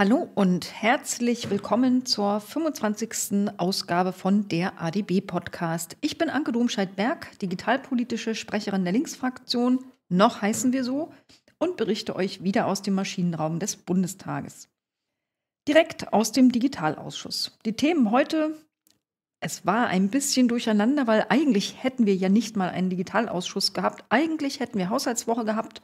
Hallo und herzlich willkommen zur 25. Ausgabe von der ADB Podcast. Ich bin Anke Domscheit-Berg, digitalpolitische Sprecherin der Linksfraktion, noch heißen wir so, und berichte euch wieder aus dem Maschinenraum des Bundestages. Direkt aus dem Digitalausschuss. Die Themen heute, es war ein bisschen durcheinander, weil eigentlich hätten wir ja nicht mal einen Digitalausschuss gehabt, eigentlich hätten wir Haushaltswoche gehabt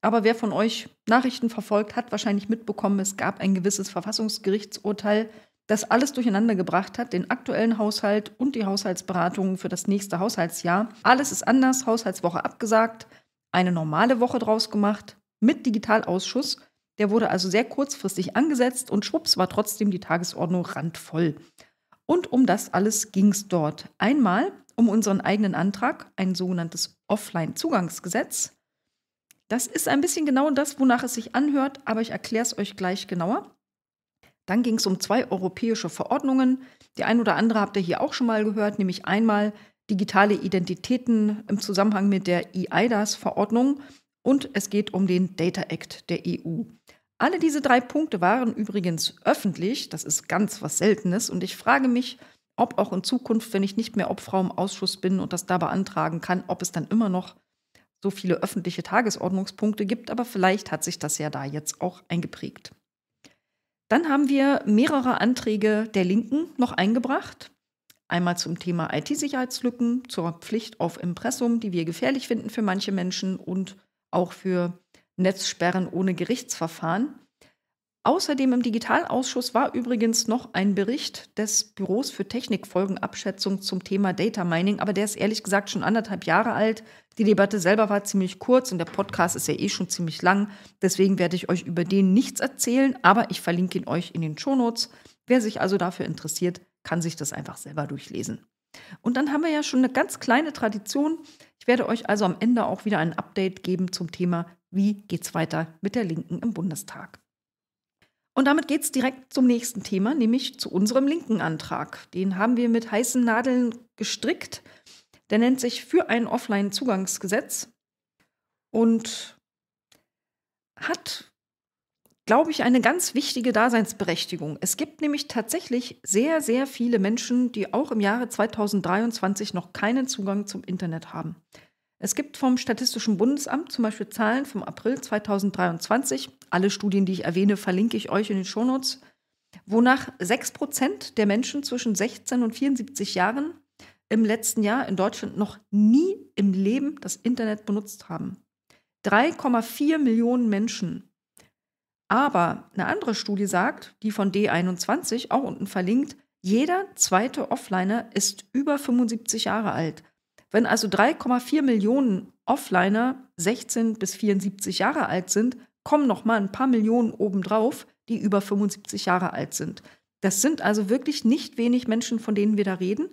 aber wer von euch Nachrichten verfolgt, hat wahrscheinlich mitbekommen, es gab ein gewisses Verfassungsgerichtsurteil, das alles durcheinander gebracht hat, den aktuellen Haushalt und die Haushaltsberatungen für das nächste Haushaltsjahr. Alles ist anders, Haushaltswoche abgesagt, eine normale Woche draus gemacht, mit Digitalausschuss. Der wurde also sehr kurzfristig angesetzt und schwupps war trotzdem die Tagesordnung randvoll. Und um das alles ging es dort. Einmal um unseren eigenen Antrag, ein sogenanntes Offline-Zugangsgesetz, das ist ein bisschen genau das, wonach es sich anhört, aber ich erkläre es euch gleich genauer. Dann ging es um zwei europäische Verordnungen. Die ein oder andere habt ihr hier auch schon mal gehört, nämlich einmal digitale Identitäten im Zusammenhang mit der EIDAS-Verordnung und es geht um den Data Act der EU. Alle diese drei Punkte waren übrigens öffentlich, das ist ganz was Seltenes und ich frage mich, ob auch in Zukunft, wenn ich nicht mehr Obfrau im Ausschuss bin und das da beantragen kann, ob es dann immer noch so viele öffentliche Tagesordnungspunkte gibt, aber vielleicht hat sich das ja da jetzt auch eingeprägt. Dann haben wir mehrere Anträge der Linken noch eingebracht. Einmal zum Thema IT-Sicherheitslücken, zur Pflicht auf Impressum, die wir gefährlich finden für manche Menschen und auch für Netzsperren ohne Gerichtsverfahren. Außerdem im Digitalausschuss war übrigens noch ein Bericht des Büros für Technikfolgenabschätzung zum Thema Data Mining, aber der ist ehrlich gesagt schon anderthalb Jahre alt. Die Debatte selber war ziemlich kurz und der Podcast ist ja eh schon ziemlich lang. Deswegen werde ich euch über den nichts erzählen, aber ich verlinke ihn euch in den Shownotes. Wer sich also dafür interessiert, kann sich das einfach selber durchlesen. Und dann haben wir ja schon eine ganz kleine Tradition. Ich werde euch also am Ende auch wieder ein Update geben zum Thema, wie geht's weiter mit der Linken im Bundestag. Und damit geht es direkt zum nächsten Thema, nämlich zu unserem linken Antrag. Den haben wir mit heißen Nadeln gestrickt. Der nennt sich für ein Offline-Zugangsgesetz und hat, glaube ich, eine ganz wichtige Daseinsberechtigung. Es gibt nämlich tatsächlich sehr, sehr viele Menschen, die auch im Jahre 2023 noch keinen Zugang zum Internet haben. Es gibt vom Statistischen Bundesamt zum Beispiel Zahlen vom April 2023. Alle Studien, die ich erwähne, verlinke ich euch in den Shownotes. Wonach 6% der Menschen zwischen 16 und 74 Jahren im letzten Jahr in Deutschland noch nie im Leben das Internet benutzt haben. 3,4 Millionen Menschen. Aber eine andere Studie sagt, die von D21 auch unten verlinkt, jeder zweite Offliner ist über 75 Jahre alt. Wenn also 3,4 Millionen Offliner 16 bis 74 Jahre alt sind, kommen noch mal ein paar Millionen obendrauf, die über 75 Jahre alt sind. Das sind also wirklich nicht wenig Menschen, von denen wir da reden.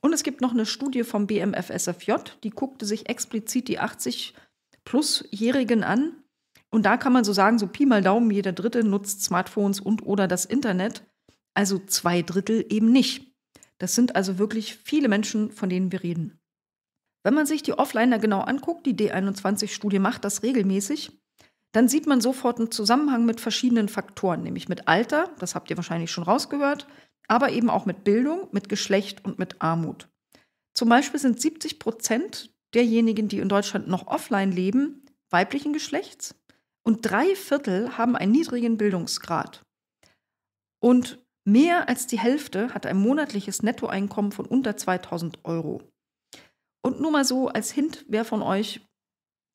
Und es gibt noch eine Studie vom BMFSFJ, die guckte sich explizit die 80-Plus-Jährigen an. Und da kann man so sagen, so Pi mal Daumen, jeder Dritte nutzt Smartphones und oder das Internet. Also zwei Drittel eben nicht. Das sind also wirklich viele Menschen, von denen wir reden. Wenn man sich die Offliner genau anguckt, die D21-Studie macht das regelmäßig, dann sieht man sofort einen Zusammenhang mit verschiedenen Faktoren, nämlich mit Alter, das habt ihr wahrscheinlich schon rausgehört, aber eben auch mit Bildung, mit Geschlecht und mit Armut. Zum Beispiel sind 70 Prozent derjenigen, die in Deutschland noch offline leben, weiblichen Geschlechts und drei Viertel haben einen niedrigen Bildungsgrad. Und mehr als die Hälfte hat ein monatliches Nettoeinkommen von unter 2000 Euro. Und nur mal so als Hint, wer von euch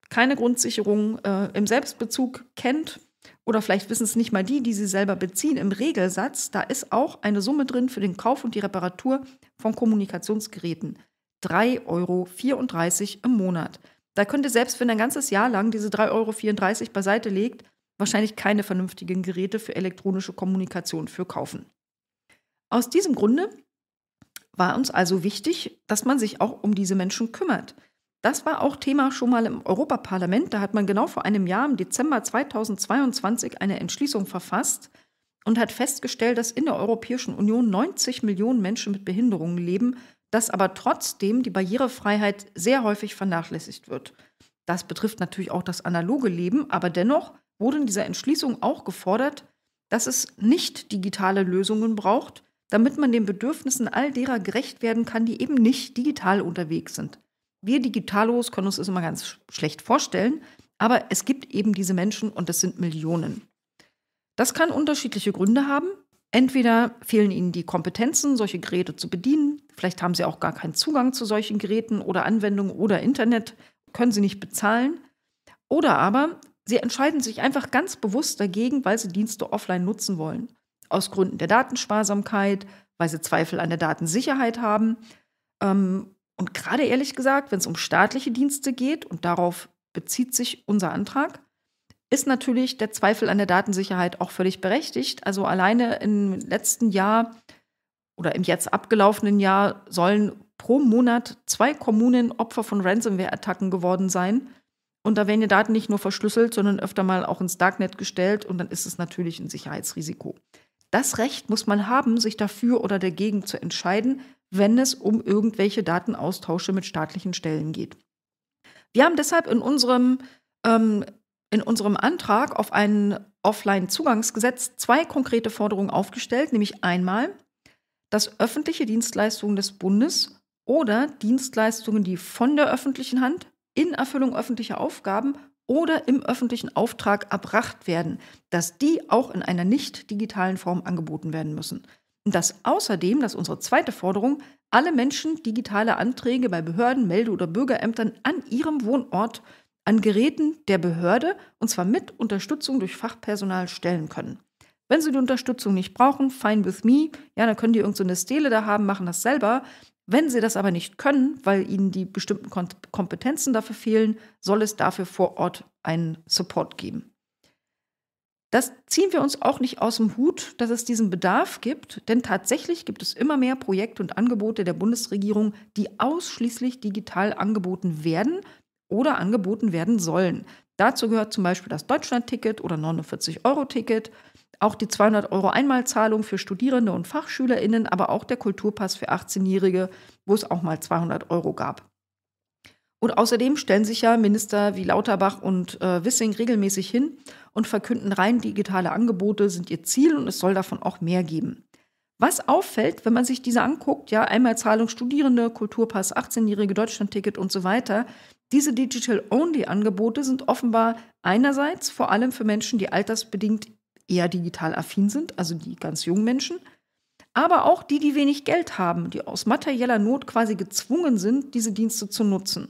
keine Grundsicherung äh, im Selbstbezug kennt oder vielleicht wissen es nicht mal die, die sie selber beziehen, im Regelsatz, da ist auch eine Summe drin für den Kauf und die Reparatur von Kommunikationsgeräten. 3,34 Euro im Monat. Da könnt ihr selbst, wenn ihr ein ganzes Jahr lang diese 3,34 Euro beiseite legt, wahrscheinlich keine vernünftigen Geräte für elektronische Kommunikation für kaufen. Aus diesem Grunde war uns also wichtig, dass man sich auch um diese Menschen kümmert. Das war auch Thema schon mal im Europaparlament. Da hat man genau vor einem Jahr, im Dezember 2022, eine Entschließung verfasst und hat festgestellt, dass in der Europäischen Union 90 Millionen Menschen mit Behinderungen leben, dass aber trotzdem die Barrierefreiheit sehr häufig vernachlässigt wird. Das betrifft natürlich auch das analoge Leben, aber dennoch wurde in dieser Entschließung auch gefordert, dass es nicht digitale Lösungen braucht, damit man den Bedürfnissen all derer gerecht werden kann, die eben nicht digital unterwegs sind. Wir Digitalos können uns das immer ganz schlecht vorstellen, aber es gibt eben diese Menschen und es sind Millionen. Das kann unterschiedliche Gründe haben. Entweder fehlen ihnen die Kompetenzen, solche Geräte zu bedienen, vielleicht haben sie auch gar keinen Zugang zu solchen Geräten oder Anwendungen oder Internet, können sie nicht bezahlen. Oder aber sie entscheiden sich einfach ganz bewusst dagegen, weil sie Dienste offline nutzen wollen aus Gründen der Datensparsamkeit, weil sie Zweifel an der Datensicherheit haben. Ähm, und gerade ehrlich gesagt, wenn es um staatliche Dienste geht, und darauf bezieht sich unser Antrag, ist natürlich der Zweifel an der Datensicherheit auch völlig berechtigt. Also alleine im letzten Jahr oder im jetzt abgelaufenen Jahr sollen pro Monat zwei Kommunen Opfer von Ransomware-Attacken geworden sein. Und da werden die Daten nicht nur verschlüsselt, sondern öfter mal auch ins Darknet gestellt und dann ist es natürlich ein Sicherheitsrisiko. Das Recht muss man haben, sich dafür oder dagegen zu entscheiden, wenn es um irgendwelche Datenaustausche mit staatlichen Stellen geht. Wir haben deshalb in unserem, ähm, in unserem Antrag auf ein Offline-Zugangsgesetz zwei konkrete Forderungen aufgestellt, nämlich einmal, dass öffentliche Dienstleistungen des Bundes oder Dienstleistungen, die von der öffentlichen Hand in Erfüllung öffentlicher Aufgaben oder im öffentlichen Auftrag erbracht werden, dass die auch in einer nicht digitalen Form angeboten werden müssen. Und dass außerdem, das ist unsere zweite Forderung, alle Menschen digitale Anträge bei Behörden, Melde- oder Bürgerämtern an ihrem Wohnort an Geräten der Behörde und zwar mit Unterstützung durch Fachpersonal stellen können. Wenn sie die Unterstützung nicht brauchen, fine with me. Ja, dann können die irgendeine so Stele da haben, machen das selber. Wenn sie das aber nicht können, weil ihnen die bestimmten Kompetenzen dafür fehlen, soll es dafür vor Ort einen Support geben. Das ziehen wir uns auch nicht aus dem Hut, dass es diesen Bedarf gibt, denn tatsächlich gibt es immer mehr Projekte und Angebote der Bundesregierung, die ausschließlich digital angeboten werden oder angeboten werden sollen. Dazu gehört zum Beispiel das Deutschland-Ticket oder 49-Euro-Ticket, auch die 200 Euro Einmalzahlung für Studierende und FachschülerInnen, aber auch der Kulturpass für 18-Jährige, wo es auch mal 200 Euro gab. Und außerdem stellen sich ja Minister wie Lauterbach und äh, Wissing regelmäßig hin und verkünden rein digitale Angebote sind ihr Ziel und es soll davon auch mehr geben. Was auffällt, wenn man sich diese anguckt, ja, einmal Studierende, Kulturpass, 18-jährige Deutschlandticket und so weiter, diese Digital-Only-Angebote sind offenbar einerseits vor allem für Menschen, die altersbedingt eher digital affin sind, also die ganz jungen Menschen, aber auch die, die wenig Geld haben, die aus materieller Not quasi gezwungen sind, diese Dienste zu nutzen.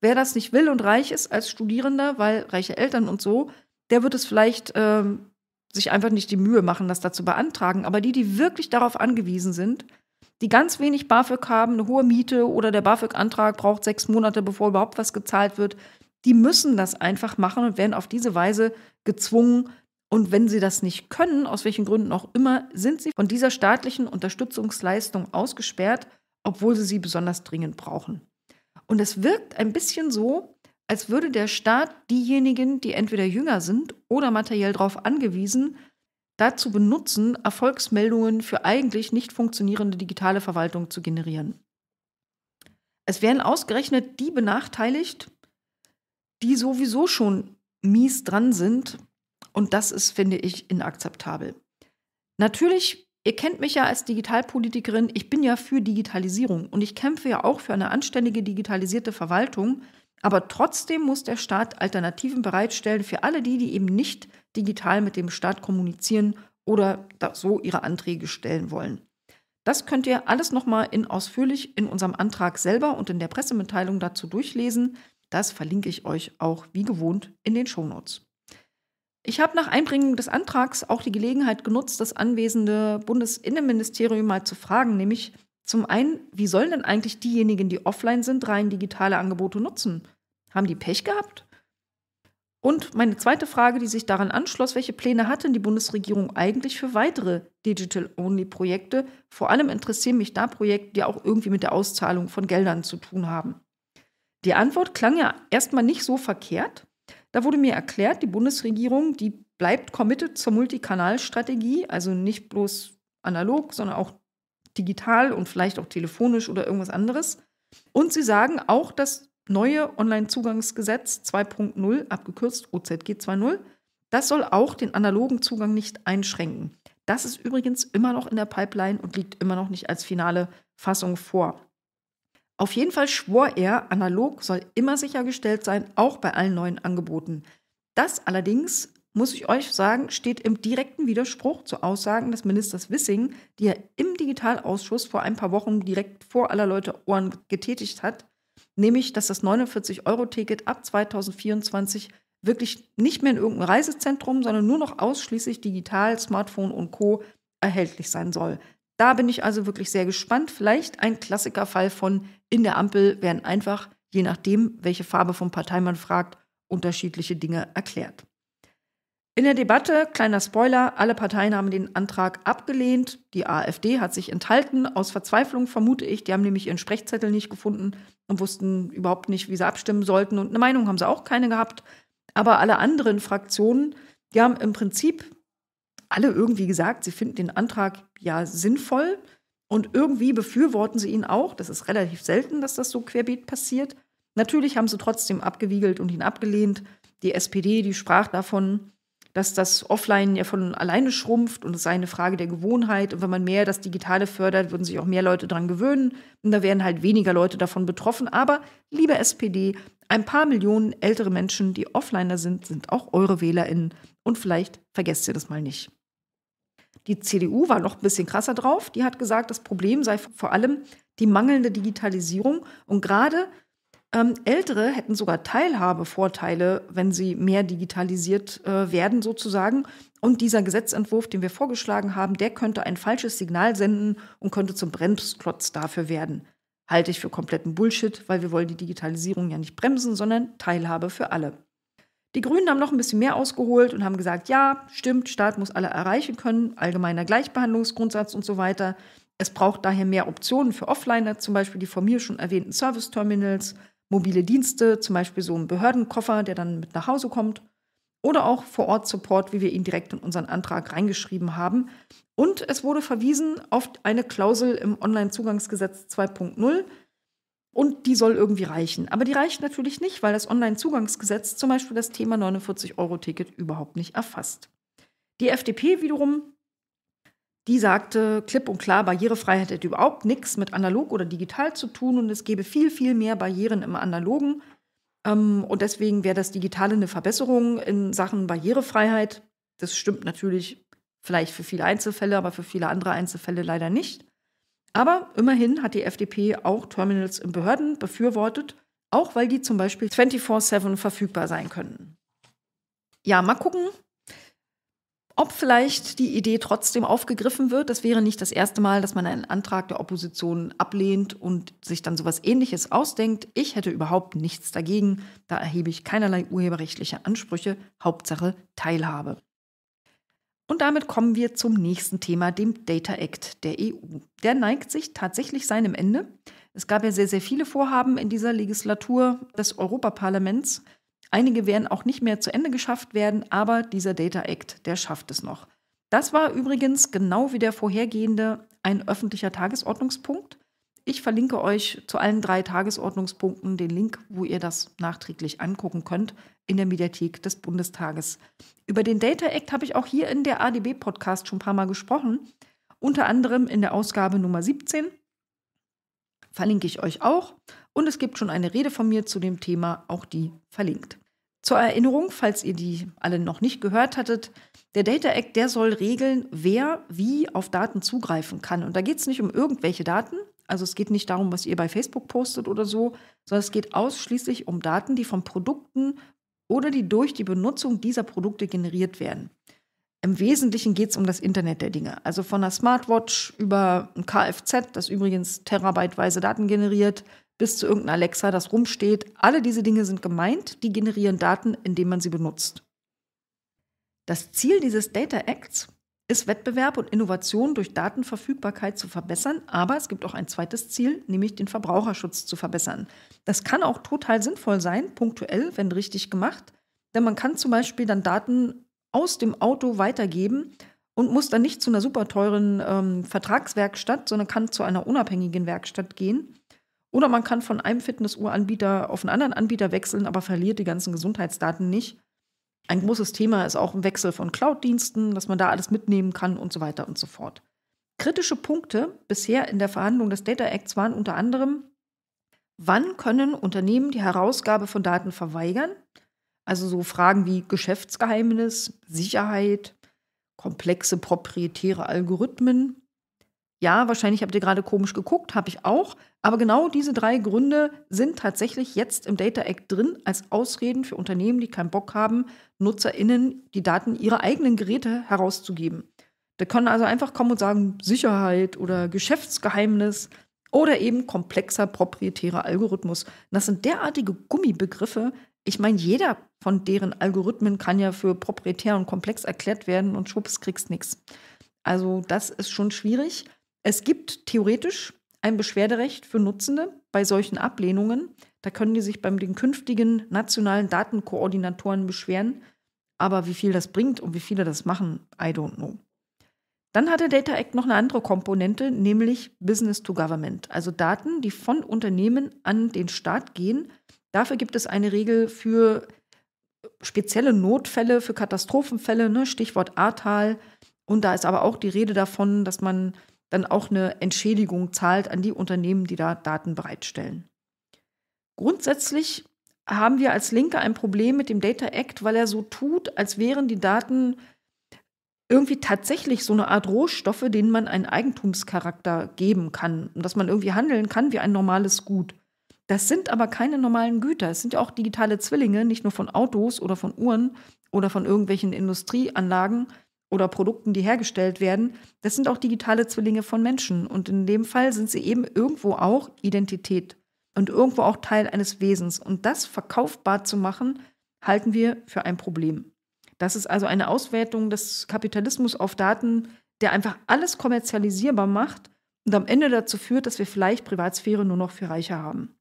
Wer das nicht will und reich ist als Studierender, weil reiche Eltern und so, der wird es vielleicht äh, sich einfach nicht die Mühe machen, das dazu beantragen. Aber die, die wirklich darauf angewiesen sind, die ganz wenig BAföG haben, eine hohe Miete oder der BAföG-Antrag braucht sechs Monate, bevor überhaupt was gezahlt wird, die müssen das einfach machen und werden auf diese Weise gezwungen, und wenn sie das nicht können, aus welchen Gründen auch immer, sind sie von dieser staatlichen Unterstützungsleistung ausgesperrt, obwohl sie sie besonders dringend brauchen. Und es wirkt ein bisschen so, als würde der Staat diejenigen, die entweder jünger sind oder materiell darauf angewiesen, dazu benutzen, Erfolgsmeldungen für eigentlich nicht funktionierende digitale Verwaltung zu generieren. Es werden ausgerechnet die benachteiligt, die sowieso schon mies dran sind, und das ist, finde ich, inakzeptabel. Natürlich, ihr kennt mich ja als Digitalpolitikerin, ich bin ja für Digitalisierung und ich kämpfe ja auch für eine anständige digitalisierte Verwaltung. Aber trotzdem muss der Staat Alternativen bereitstellen für alle die, die eben nicht digital mit dem Staat kommunizieren oder so ihre Anträge stellen wollen. Das könnt ihr alles nochmal in ausführlich in unserem Antrag selber und in der Pressemitteilung dazu durchlesen. Das verlinke ich euch auch wie gewohnt in den Shownotes. Ich habe nach Einbringung des Antrags auch die Gelegenheit genutzt, das anwesende Bundesinnenministerium mal zu fragen, nämlich zum einen, wie sollen denn eigentlich diejenigen, die offline sind, rein digitale Angebote nutzen? Haben die Pech gehabt? Und meine zweite Frage, die sich daran anschloss, welche Pläne hat denn die Bundesregierung eigentlich für weitere Digital-Only-Projekte? Vor allem interessieren mich da Projekte, die auch irgendwie mit der Auszahlung von Geldern zu tun haben. Die Antwort klang ja erstmal nicht so verkehrt. Da wurde mir erklärt, die Bundesregierung, die bleibt committed zur Multikanalstrategie, also nicht bloß analog, sondern auch digital und vielleicht auch telefonisch oder irgendwas anderes. Und sie sagen auch, das neue Onlinezugangsgesetz 2.0, abgekürzt OZG 2.0, das soll auch den analogen Zugang nicht einschränken. Das ist übrigens immer noch in der Pipeline und liegt immer noch nicht als finale Fassung vor. Auf jeden Fall schwor er, analog soll immer sichergestellt sein, auch bei allen neuen Angeboten. Das allerdings, muss ich euch sagen, steht im direkten Widerspruch zu Aussagen des Ministers Wissing, die er im Digitalausschuss vor ein paar Wochen direkt vor aller Leute Ohren getätigt hat, nämlich, dass das 49-Euro-Ticket ab 2024 wirklich nicht mehr in irgendeinem Reisezentrum, sondern nur noch ausschließlich digital, Smartphone und Co. erhältlich sein soll. Da bin ich also wirklich sehr gespannt. Vielleicht ein Klassikerfall von in der Ampel werden einfach, je nachdem, welche Farbe vom man fragt, unterschiedliche Dinge erklärt. In der Debatte, kleiner Spoiler, alle Parteien haben den Antrag abgelehnt. Die AfD hat sich enthalten, aus Verzweiflung vermute ich. Die haben nämlich ihren Sprechzettel nicht gefunden und wussten überhaupt nicht, wie sie abstimmen sollten. Und eine Meinung haben sie auch keine gehabt. Aber alle anderen Fraktionen, die haben im Prinzip alle irgendwie gesagt, sie finden den Antrag ja sinnvoll und irgendwie befürworten sie ihn auch. Das ist relativ selten, dass das so querbeet passiert. Natürlich haben sie trotzdem abgewiegelt und ihn abgelehnt. Die SPD, die sprach davon, dass das Offline ja von alleine schrumpft und es sei eine Frage der Gewohnheit. Und wenn man mehr das Digitale fördert, würden sich auch mehr Leute daran gewöhnen. Und da wären halt weniger Leute davon betroffen. Aber, liebe SPD, ein paar Millionen ältere Menschen, die Offliner sind, sind auch eure WählerInnen. Und vielleicht vergesst ihr das mal nicht. Die CDU war noch ein bisschen krasser drauf. Die hat gesagt, das Problem sei vor allem die mangelnde Digitalisierung. Und gerade ähm, Ältere hätten sogar Teilhabevorteile, wenn sie mehr digitalisiert äh, werden, sozusagen. Und dieser Gesetzentwurf, den wir vorgeschlagen haben, der könnte ein falsches Signal senden und könnte zum Bremsklotz dafür werden. Halte ich für kompletten Bullshit, weil wir wollen die Digitalisierung ja nicht bremsen, sondern Teilhabe für alle. Die Grünen haben noch ein bisschen mehr ausgeholt und haben gesagt, ja, stimmt, Staat muss alle erreichen können, allgemeiner Gleichbehandlungsgrundsatz und so weiter. Es braucht daher mehr Optionen für Offliner, zum Beispiel die von mir schon erwähnten Service-Terminals, mobile Dienste, zum Beispiel so ein Behördenkoffer, der dann mit nach Hause kommt, oder auch Vor-Ort-Support, wie wir ihn direkt in unseren Antrag reingeschrieben haben. Und es wurde verwiesen auf eine Klausel im Onlinezugangsgesetz 2.0, und die soll irgendwie reichen. Aber die reicht natürlich nicht, weil das Onlinezugangsgesetz zum Beispiel das Thema 49-Euro-Ticket überhaupt nicht erfasst. Die FDP wiederum, die sagte klipp und klar, Barrierefreiheit hätte überhaupt nichts mit analog oder digital zu tun und es gäbe viel, viel mehr Barrieren im analogen. Ähm, und deswegen wäre das Digitale eine Verbesserung in Sachen Barrierefreiheit. Das stimmt natürlich vielleicht für viele Einzelfälle, aber für viele andere Einzelfälle leider nicht. Aber immerhin hat die FDP auch Terminals in Behörden befürwortet, auch weil die zum Beispiel 24-7 verfügbar sein können. Ja, mal gucken, ob vielleicht die Idee trotzdem aufgegriffen wird. Das wäre nicht das erste Mal, dass man einen Antrag der Opposition ablehnt und sich dann sowas ähnliches ausdenkt. Ich hätte überhaupt nichts dagegen. Da erhebe ich keinerlei urheberrechtliche Ansprüche. Hauptsache Teilhabe. Und damit kommen wir zum nächsten Thema, dem Data Act der EU. Der neigt sich tatsächlich seinem Ende. Es gab ja sehr, sehr viele Vorhaben in dieser Legislatur des Europaparlaments. Einige werden auch nicht mehr zu Ende geschafft werden, aber dieser Data Act, der schafft es noch. Das war übrigens genau wie der vorhergehende ein öffentlicher Tagesordnungspunkt. Ich verlinke euch zu allen drei Tagesordnungspunkten den Link, wo ihr das nachträglich angucken könnt, in der Mediathek des Bundestages. Über den Data Act habe ich auch hier in der ADB-Podcast schon ein paar Mal gesprochen, unter anderem in der Ausgabe Nummer 17. Verlinke ich euch auch. Und es gibt schon eine Rede von mir zu dem Thema, auch die verlinkt. Zur Erinnerung, falls ihr die alle noch nicht gehört hattet, der Data Act, der soll regeln, wer wie auf Daten zugreifen kann. Und da geht es nicht um irgendwelche Daten, also es geht nicht darum, was ihr bei Facebook postet oder so, sondern es geht ausschließlich um Daten, die von Produkten oder die durch die Benutzung dieser Produkte generiert werden. Im Wesentlichen geht es um das Internet der Dinge. Also von einer Smartwatch über ein Kfz, das übrigens terabyteweise Daten generiert, bis zu irgendeinem Alexa, das rumsteht. Alle diese Dinge sind gemeint, die generieren Daten, indem man sie benutzt. Das Ziel dieses Data Acts ist Wettbewerb und Innovation durch Datenverfügbarkeit zu verbessern, aber es gibt auch ein zweites Ziel, nämlich den Verbraucherschutz zu verbessern. Das kann auch total sinnvoll sein, punktuell, wenn richtig gemacht, denn man kann zum Beispiel dann Daten aus dem Auto weitergeben und muss dann nicht zu einer super teuren ähm, Vertragswerkstatt, sondern kann zu einer unabhängigen Werkstatt gehen. Oder man kann von einem Fitnessuhranbieter auf einen anderen Anbieter wechseln, aber verliert die ganzen Gesundheitsdaten nicht. Ein großes Thema ist auch ein Wechsel von Cloud-Diensten, dass man da alles mitnehmen kann und so weiter und so fort. Kritische Punkte bisher in der Verhandlung des Data Acts waren unter anderem, wann können Unternehmen die Herausgabe von Daten verweigern? Also so Fragen wie Geschäftsgeheimnis, Sicherheit, komplexe proprietäre Algorithmen ja, wahrscheinlich habt ihr gerade komisch geguckt, habe ich auch. Aber genau diese drei Gründe sind tatsächlich jetzt im Data Act drin als Ausreden für Unternehmen, die keinen Bock haben, NutzerInnen die Daten ihrer eigenen Geräte herauszugeben. Da können also einfach kommen und sagen Sicherheit oder Geschäftsgeheimnis oder eben komplexer proprietärer Algorithmus. das sind derartige Gummibegriffe. Ich meine, jeder von deren Algorithmen kann ja für proprietär und komplex erklärt werden und schwupps kriegst nichts. Also das ist schon schwierig. Es gibt theoretisch ein Beschwerderecht für Nutzende bei solchen Ablehnungen. Da können die sich beim den künftigen nationalen Datenkoordinatoren beschweren. Aber wie viel das bringt und wie viele das machen, I don't know. Dann hat der Data Act noch eine andere Komponente, nämlich Business to Government, also Daten, die von Unternehmen an den Staat gehen. Dafür gibt es eine Regel für spezielle Notfälle, für Katastrophenfälle, ne? Stichwort Ahrtal. Und da ist aber auch die Rede davon, dass man dann auch eine Entschädigung zahlt an die Unternehmen, die da Daten bereitstellen. Grundsätzlich haben wir als Linke ein Problem mit dem Data Act, weil er so tut, als wären die Daten irgendwie tatsächlich so eine Art Rohstoffe, denen man einen Eigentumscharakter geben kann und dass man irgendwie handeln kann wie ein normales Gut. Das sind aber keine normalen Güter. Es sind ja auch digitale Zwillinge, nicht nur von Autos oder von Uhren oder von irgendwelchen Industrieanlagen, oder Produkten, die hergestellt werden, das sind auch digitale Zwillinge von Menschen. Und in dem Fall sind sie eben irgendwo auch Identität und irgendwo auch Teil eines Wesens. Und das verkaufbar zu machen, halten wir für ein Problem. Das ist also eine Auswertung des Kapitalismus auf Daten, der einfach alles kommerzialisierbar macht und am Ende dazu führt, dass wir vielleicht Privatsphäre nur noch für Reiche haben.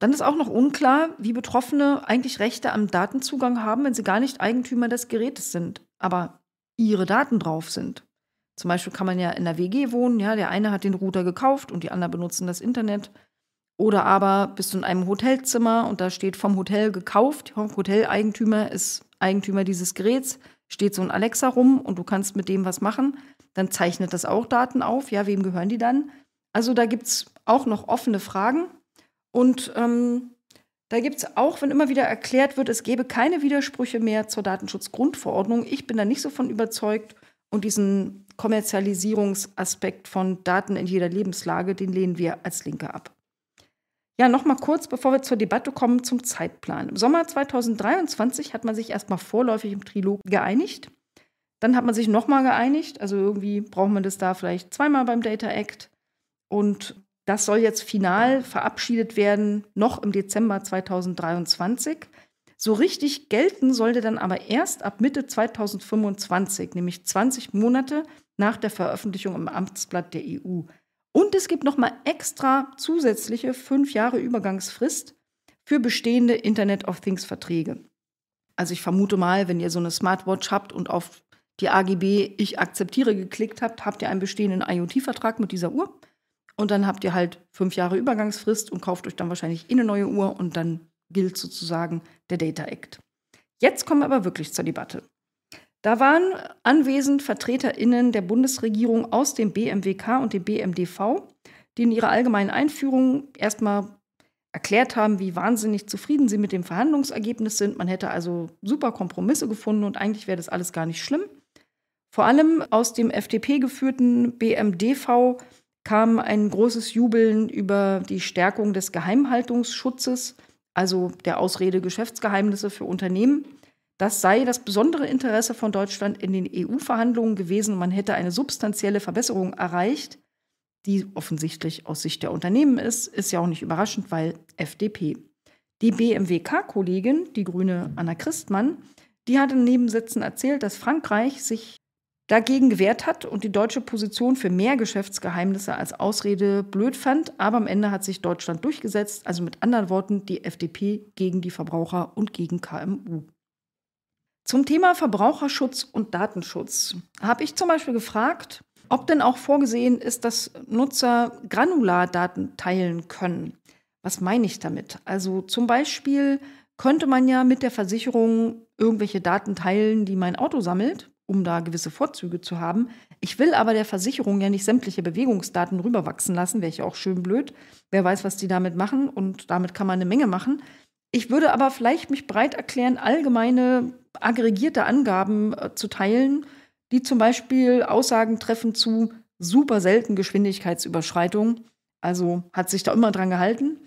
Dann ist auch noch unklar, wie Betroffene eigentlich Rechte am Datenzugang haben, wenn sie gar nicht Eigentümer des Gerätes sind, aber ihre Daten drauf sind. Zum Beispiel kann man ja in der WG wohnen, ja, der eine hat den Router gekauft und die anderen benutzen das Internet. Oder aber bist du in einem Hotelzimmer und da steht vom Hotel gekauft, Hotel-Eigentümer ist Eigentümer dieses Geräts, steht so ein Alexa rum und du kannst mit dem was machen, dann zeichnet das auch Daten auf, ja, wem gehören die dann? Also da gibt es auch noch offene Fragen und ähm, da gibt es auch, wenn immer wieder erklärt wird, es gebe keine Widersprüche mehr zur Datenschutzgrundverordnung. Ich bin da nicht so von überzeugt und diesen Kommerzialisierungsaspekt von Daten in jeder Lebenslage, den lehnen wir als Linke ab. Ja, nochmal kurz, bevor wir zur Debatte kommen, zum Zeitplan. Im Sommer 2023 hat man sich erstmal vorläufig im Trilog geeinigt. Dann hat man sich nochmal geeinigt. Also irgendwie braucht man das da vielleicht zweimal beim Data Act. Und das soll jetzt final verabschiedet werden, noch im Dezember 2023. So richtig gelten sollte dann aber erst ab Mitte 2025, nämlich 20 Monate nach der Veröffentlichung im Amtsblatt der EU. Und es gibt nochmal extra zusätzliche fünf Jahre Übergangsfrist für bestehende Internet of Things Verträge. Also ich vermute mal, wenn ihr so eine Smartwatch habt und auf die AGB Ich akzeptiere geklickt habt, habt ihr einen bestehenden IoT-Vertrag mit dieser Uhr. Und dann habt ihr halt fünf Jahre Übergangsfrist und kauft euch dann wahrscheinlich eh eine neue Uhr und dann gilt sozusagen der Data Act. Jetzt kommen wir aber wirklich zur Debatte. Da waren anwesend VertreterInnen der Bundesregierung aus dem BMWK und dem BMDV, die in ihrer allgemeinen Einführung erstmal erklärt haben, wie wahnsinnig zufrieden sie mit dem Verhandlungsergebnis sind. Man hätte also super Kompromisse gefunden und eigentlich wäre das alles gar nicht schlimm. Vor allem aus dem FDP geführten BMDV kam ein großes Jubeln über die Stärkung des Geheimhaltungsschutzes, also der Ausrede Geschäftsgeheimnisse für Unternehmen. Das sei das besondere Interesse von Deutschland in den EU-Verhandlungen gewesen. Man hätte eine substanzielle Verbesserung erreicht, die offensichtlich aus Sicht der Unternehmen ist. Ist ja auch nicht überraschend, weil FDP. Die BMWK-Kollegin, die Grüne Anna Christmann, die hatte neben Sätzen erzählt, dass Frankreich sich dagegen gewehrt hat und die deutsche Position für mehr Geschäftsgeheimnisse als Ausrede blöd fand. Aber am Ende hat sich Deutschland durchgesetzt, also mit anderen Worten die FDP gegen die Verbraucher und gegen KMU. Zum Thema Verbraucherschutz und Datenschutz habe ich zum Beispiel gefragt, ob denn auch vorgesehen ist, dass Nutzer Granulardaten teilen können. Was meine ich damit? Also zum Beispiel könnte man ja mit der Versicherung irgendwelche Daten teilen, die mein Auto sammelt um da gewisse Vorzüge zu haben. Ich will aber der Versicherung ja nicht sämtliche Bewegungsdaten rüberwachsen lassen, wäre ich auch schön blöd. Wer weiß, was die damit machen und damit kann man eine Menge machen. Ich würde aber vielleicht mich breit erklären, allgemeine aggregierte Angaben äh, zu teilen, die zum Beispiel Aussagen treffen zu super selten Geschwindigkeitsüberschreitungen. Also hat sich da immer dran gehalten.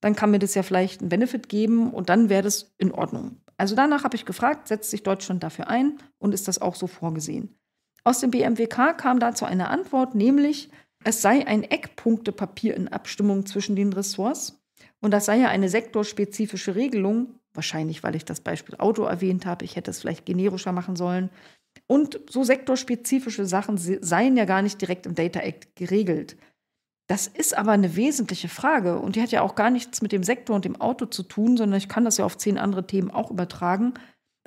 Dann kann mir das ja vielleicht einen Benefit geben und dann wäre das in Ordnung. Also danach habe ich gefragt, setzt sich Deutschland dafür ein und ist das auch so vorgesehen? Aus dem BMWK kam dazu eine Antwort, nämlich es sei ein Eckpunktepapier in Abstimmung zwischen den Ressorts und das sei ja eine sektorspezifische Regelung, wahrscheinlich weil ich das Beispiel Auto erwähnt habe, ich hätte es vielleicht generischer machen sollen. Und so sektorspezifische Sachen seien ja gar nicht direkt im Data Act geregelt. Das ist aber eine wesentliche Frage und die hat ja auch gar nichts mit dem Sektor und dem Auto zu tun, sondern ich kann das ja auf zehn andere Themen auch übertragen,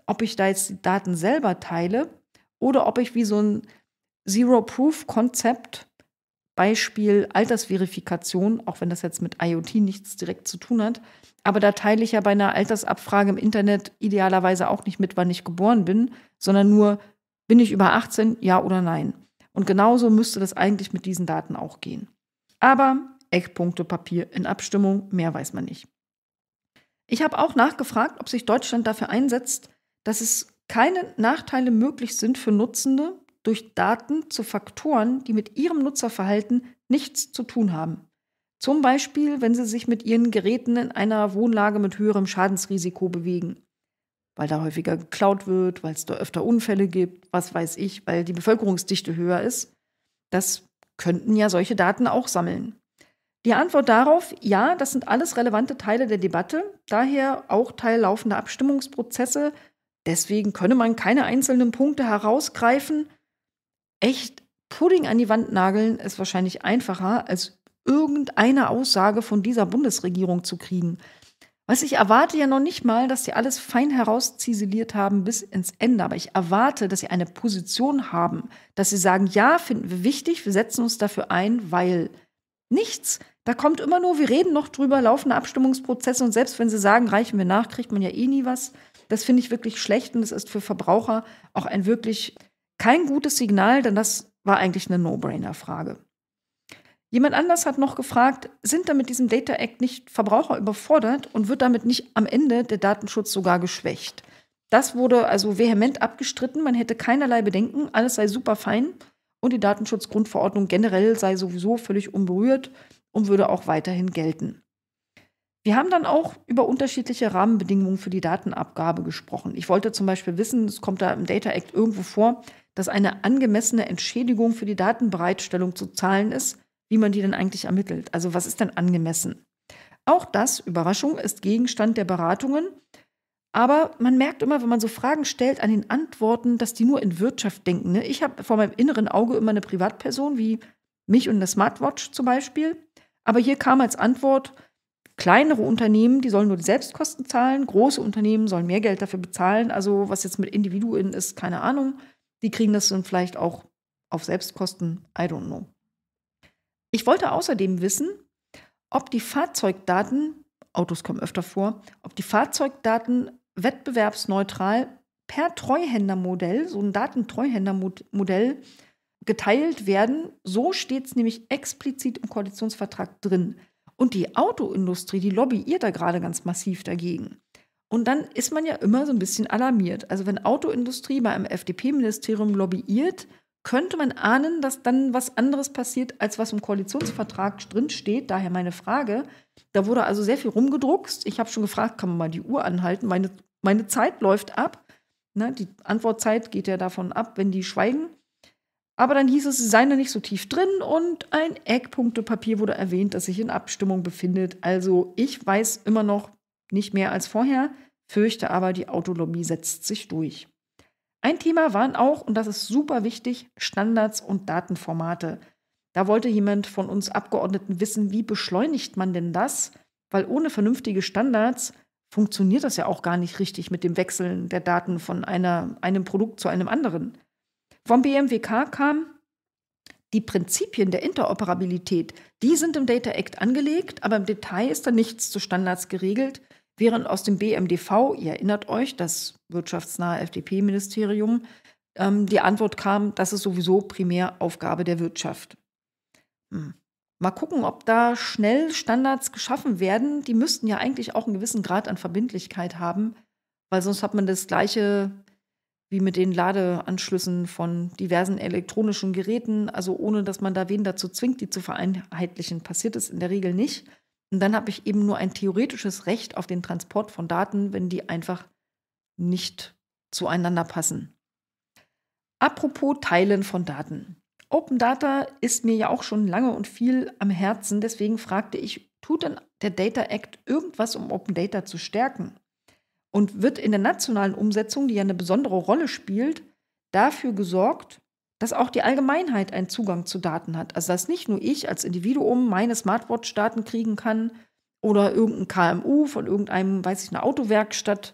ob ich da jetzt die Daten selber teile oder ob ich wie so ein Zero-Proof-Konzept, Beispiel Altersverifikation, auch wenn das jetzt mit IoT nichts direkt zu tun hat, aber da teile ich ja bei einer Altersabfrage im Internet idealerweise auch nicht mit, wann ich geboren bin, sondern nur, bin ich über 18, ja oder nein. Und genauso müsste das eigentlich mit diesen Daten auch gehen. Aber Eckpunkte Papier in Abstimmung, mehr weiß man nicht. Ich habe auch nachgefragt, ob sich Deutschland dafür einsetzt, dass es keine Nachteile möglich sind für Nutzende durch Daten zu Faktoren, die mit ihrem Nutzerverhalten nichts zu tun haben. Zum Beispiel, wenn sie sich mit ihren Geräten in einer Wohnlage mit höherem Schadensrisiko bewegen, weil da häufiger geklaut wird, weil es da öfter Unfälle gibt, was weiß ich, weil die Bevölkerungsdichte höher ist. Das könnten ja solche Daten auch sammeln. Die Antwort darauf, ja, das sind alles relevante Teile der Debatte, daher auch Teil laufender Abstimmungsprozesse. Deswegen könne man keine einzelnen Punkte herausgreifen. Echt Pudding an die Wand nageln ist wahrscheinlich einfacher, als irgendeine Aussage von dieser Bundesregierung zu kriegen. Was ich erwarte ja noch nicht mal, dass sie alles fein herausziseliert haben bis ins Ende, aber ich erwarte, dass sie eine Position haben, dass sie sagen, ja, finden wir wichtig, wir setzen uns dafür ein, weil nichts. Da kommt immer nur, wir reden noch drüber, laufende Abstimmungsprozesse und selbst wenn sie sagen, reichen wir nach, kriegt man ja eh nie was. Das finde ich wirklich schlecht und das ist für Verbraucher auch ein wirklich kein gutes Signal, denn das war eigentlich eine No-Brainer-Frage. Jemand anders hat noch gefragt, sind da mit diesem Data Act nicht Verbraucher überfordert und wird damit nicht am Ende der Datenschutz sogar geschwächt? Das wurde also vehement abgestritten, man hätte keinerlei Bedenken, alles sei super fein und die Datenschutzgrundverordnung generell sei sowieso völlig unberührt und würde auch weiterhin gelten. Wir haben dann auch über unterschiedliche Rahmenbedingungen für die Datenabgabe gesprochen. Ich wollte zum Beispiel wissen, es kommt da im Data Act irgendwo vor, dass eine angemessene Entschädigung für die Datenbereitstellung zu zahlen ist, wie man die denn eigentlich ermittelt. Also was ist denn angemessen? Auch das, Überraschung, ist Gegenstand der Beratungen. Aber man merkt immer, wenn man so Fragen stellt an den Antworten, dass die nur in Wirtschaft denken. Ne? Ich habe vor meinem inneren Auge immer eine Privatperson wie mich und eine Smartwatch zum Beispiel. Aber hier kam als Antwort, kleinere Unternehmen, die sollen nur die Selbstkosten zahlen, große Unternehmen sollen mehr Geld dafür bezahlen. Also was jetzt mit Individuen ist, keine Ahnung. Die kriegen das dann vielleicht auch auf Selbstkosten, I don't know. Ich wollte außerdem wissen, ob die Fahrzeugdaten, Autos kommen öfter vor, ob die Fahrzeugdaten wettbewerbsneutral per Treuhändermodell, so ein Datentreuhändermodell, geteilt werden. So steht es nämlich explizit im Koalitionsvertrag drin. Und die Autoindustrie, die lobbyiert da gerade ganz massiv dagegen. Und dann ist man ja immer so ein bisschen alarmiert. Also wenn Autoindustrie bei einem FDP-Ministerium lobbyiert könnte man ahnen, dass dann was anderes passiert, als was im Koalitionsvertrag drin steht. Daher meine Frage. Da wurde also sehr viel rumgedruckst. Ich habe schon gefragt, kann man mal die Uhr anhalten? Meine, meine Zeit läuft ab. Ne, die Antwortzeit geht ja davon ab, wenn die schweigen. Aber dann hieß es, sie seien da nicht so tief drin und ein Eckpunktepapier wurde erwähnt, das sich in Abstimmung befindet. Also ich weiß immer noch nicht mehr als vorher, fürchte aber, die Autolobby setzt sich durch. Ein Thema waren auch, und das ist super wichtig, Standards und Datenformate. Da wollte jemand von uns Abgeordneten wissen, wie beschleunigt man denn das? Weil ohne vernünftige Standards funktioniert das ja auch gar nicht richtig mit dem Wechseln der Daten von einer, einem Produkt zu einem anderen. Vom BMWK kam, die Prinzipien der Interoperabilität, die sind im Data Act angelegt, aber im Detail ist da nichts zu Standards geregelt. Während aus dem BMDV, ihr erinnert euch, das wirtschaftsnahe FDP-Ministerium, ähm, die Antwort kam, das ist sowieso primär Aufgabe der Wirtschaft. Hm. Mal gucken, ob da schnell Standards geschaffen werden. Die müssten ja eigentlich auch einen gewissen Grad an Verbindlichkeit haben, weil sonst hat man das gleiche wie mit den Ladeanschlüssen von diversen elektronischen Geräten. Also ohne dass man da wen dazu zwingt, die zu vereinheitlichen, passiert es in der Regel nicht. Und dann habe ich eben nur ein theoretisches Recht auf den Transport von Daten, wenn die einfach nicht zueinander passen. Apropos Teilen von Daten. Open Data ist mir ja auch schon lange und viel am Herzen. Deswegen fragte ich, tut denn der Data Act irgendwas, um Open Data zu stärken? Und wird in der nationalen Umsetzung, die ja eine besondere Rolle spielt, dafür gesorgt, dass auch die Allgemeinheit einen Zugang zu Daten hat. Also dass nicht nur ich als Individuum meine Smartwatch Daten kriegen kann oder irgendein KMU von irgendeinem, weiß ich, einer Autowerkstatt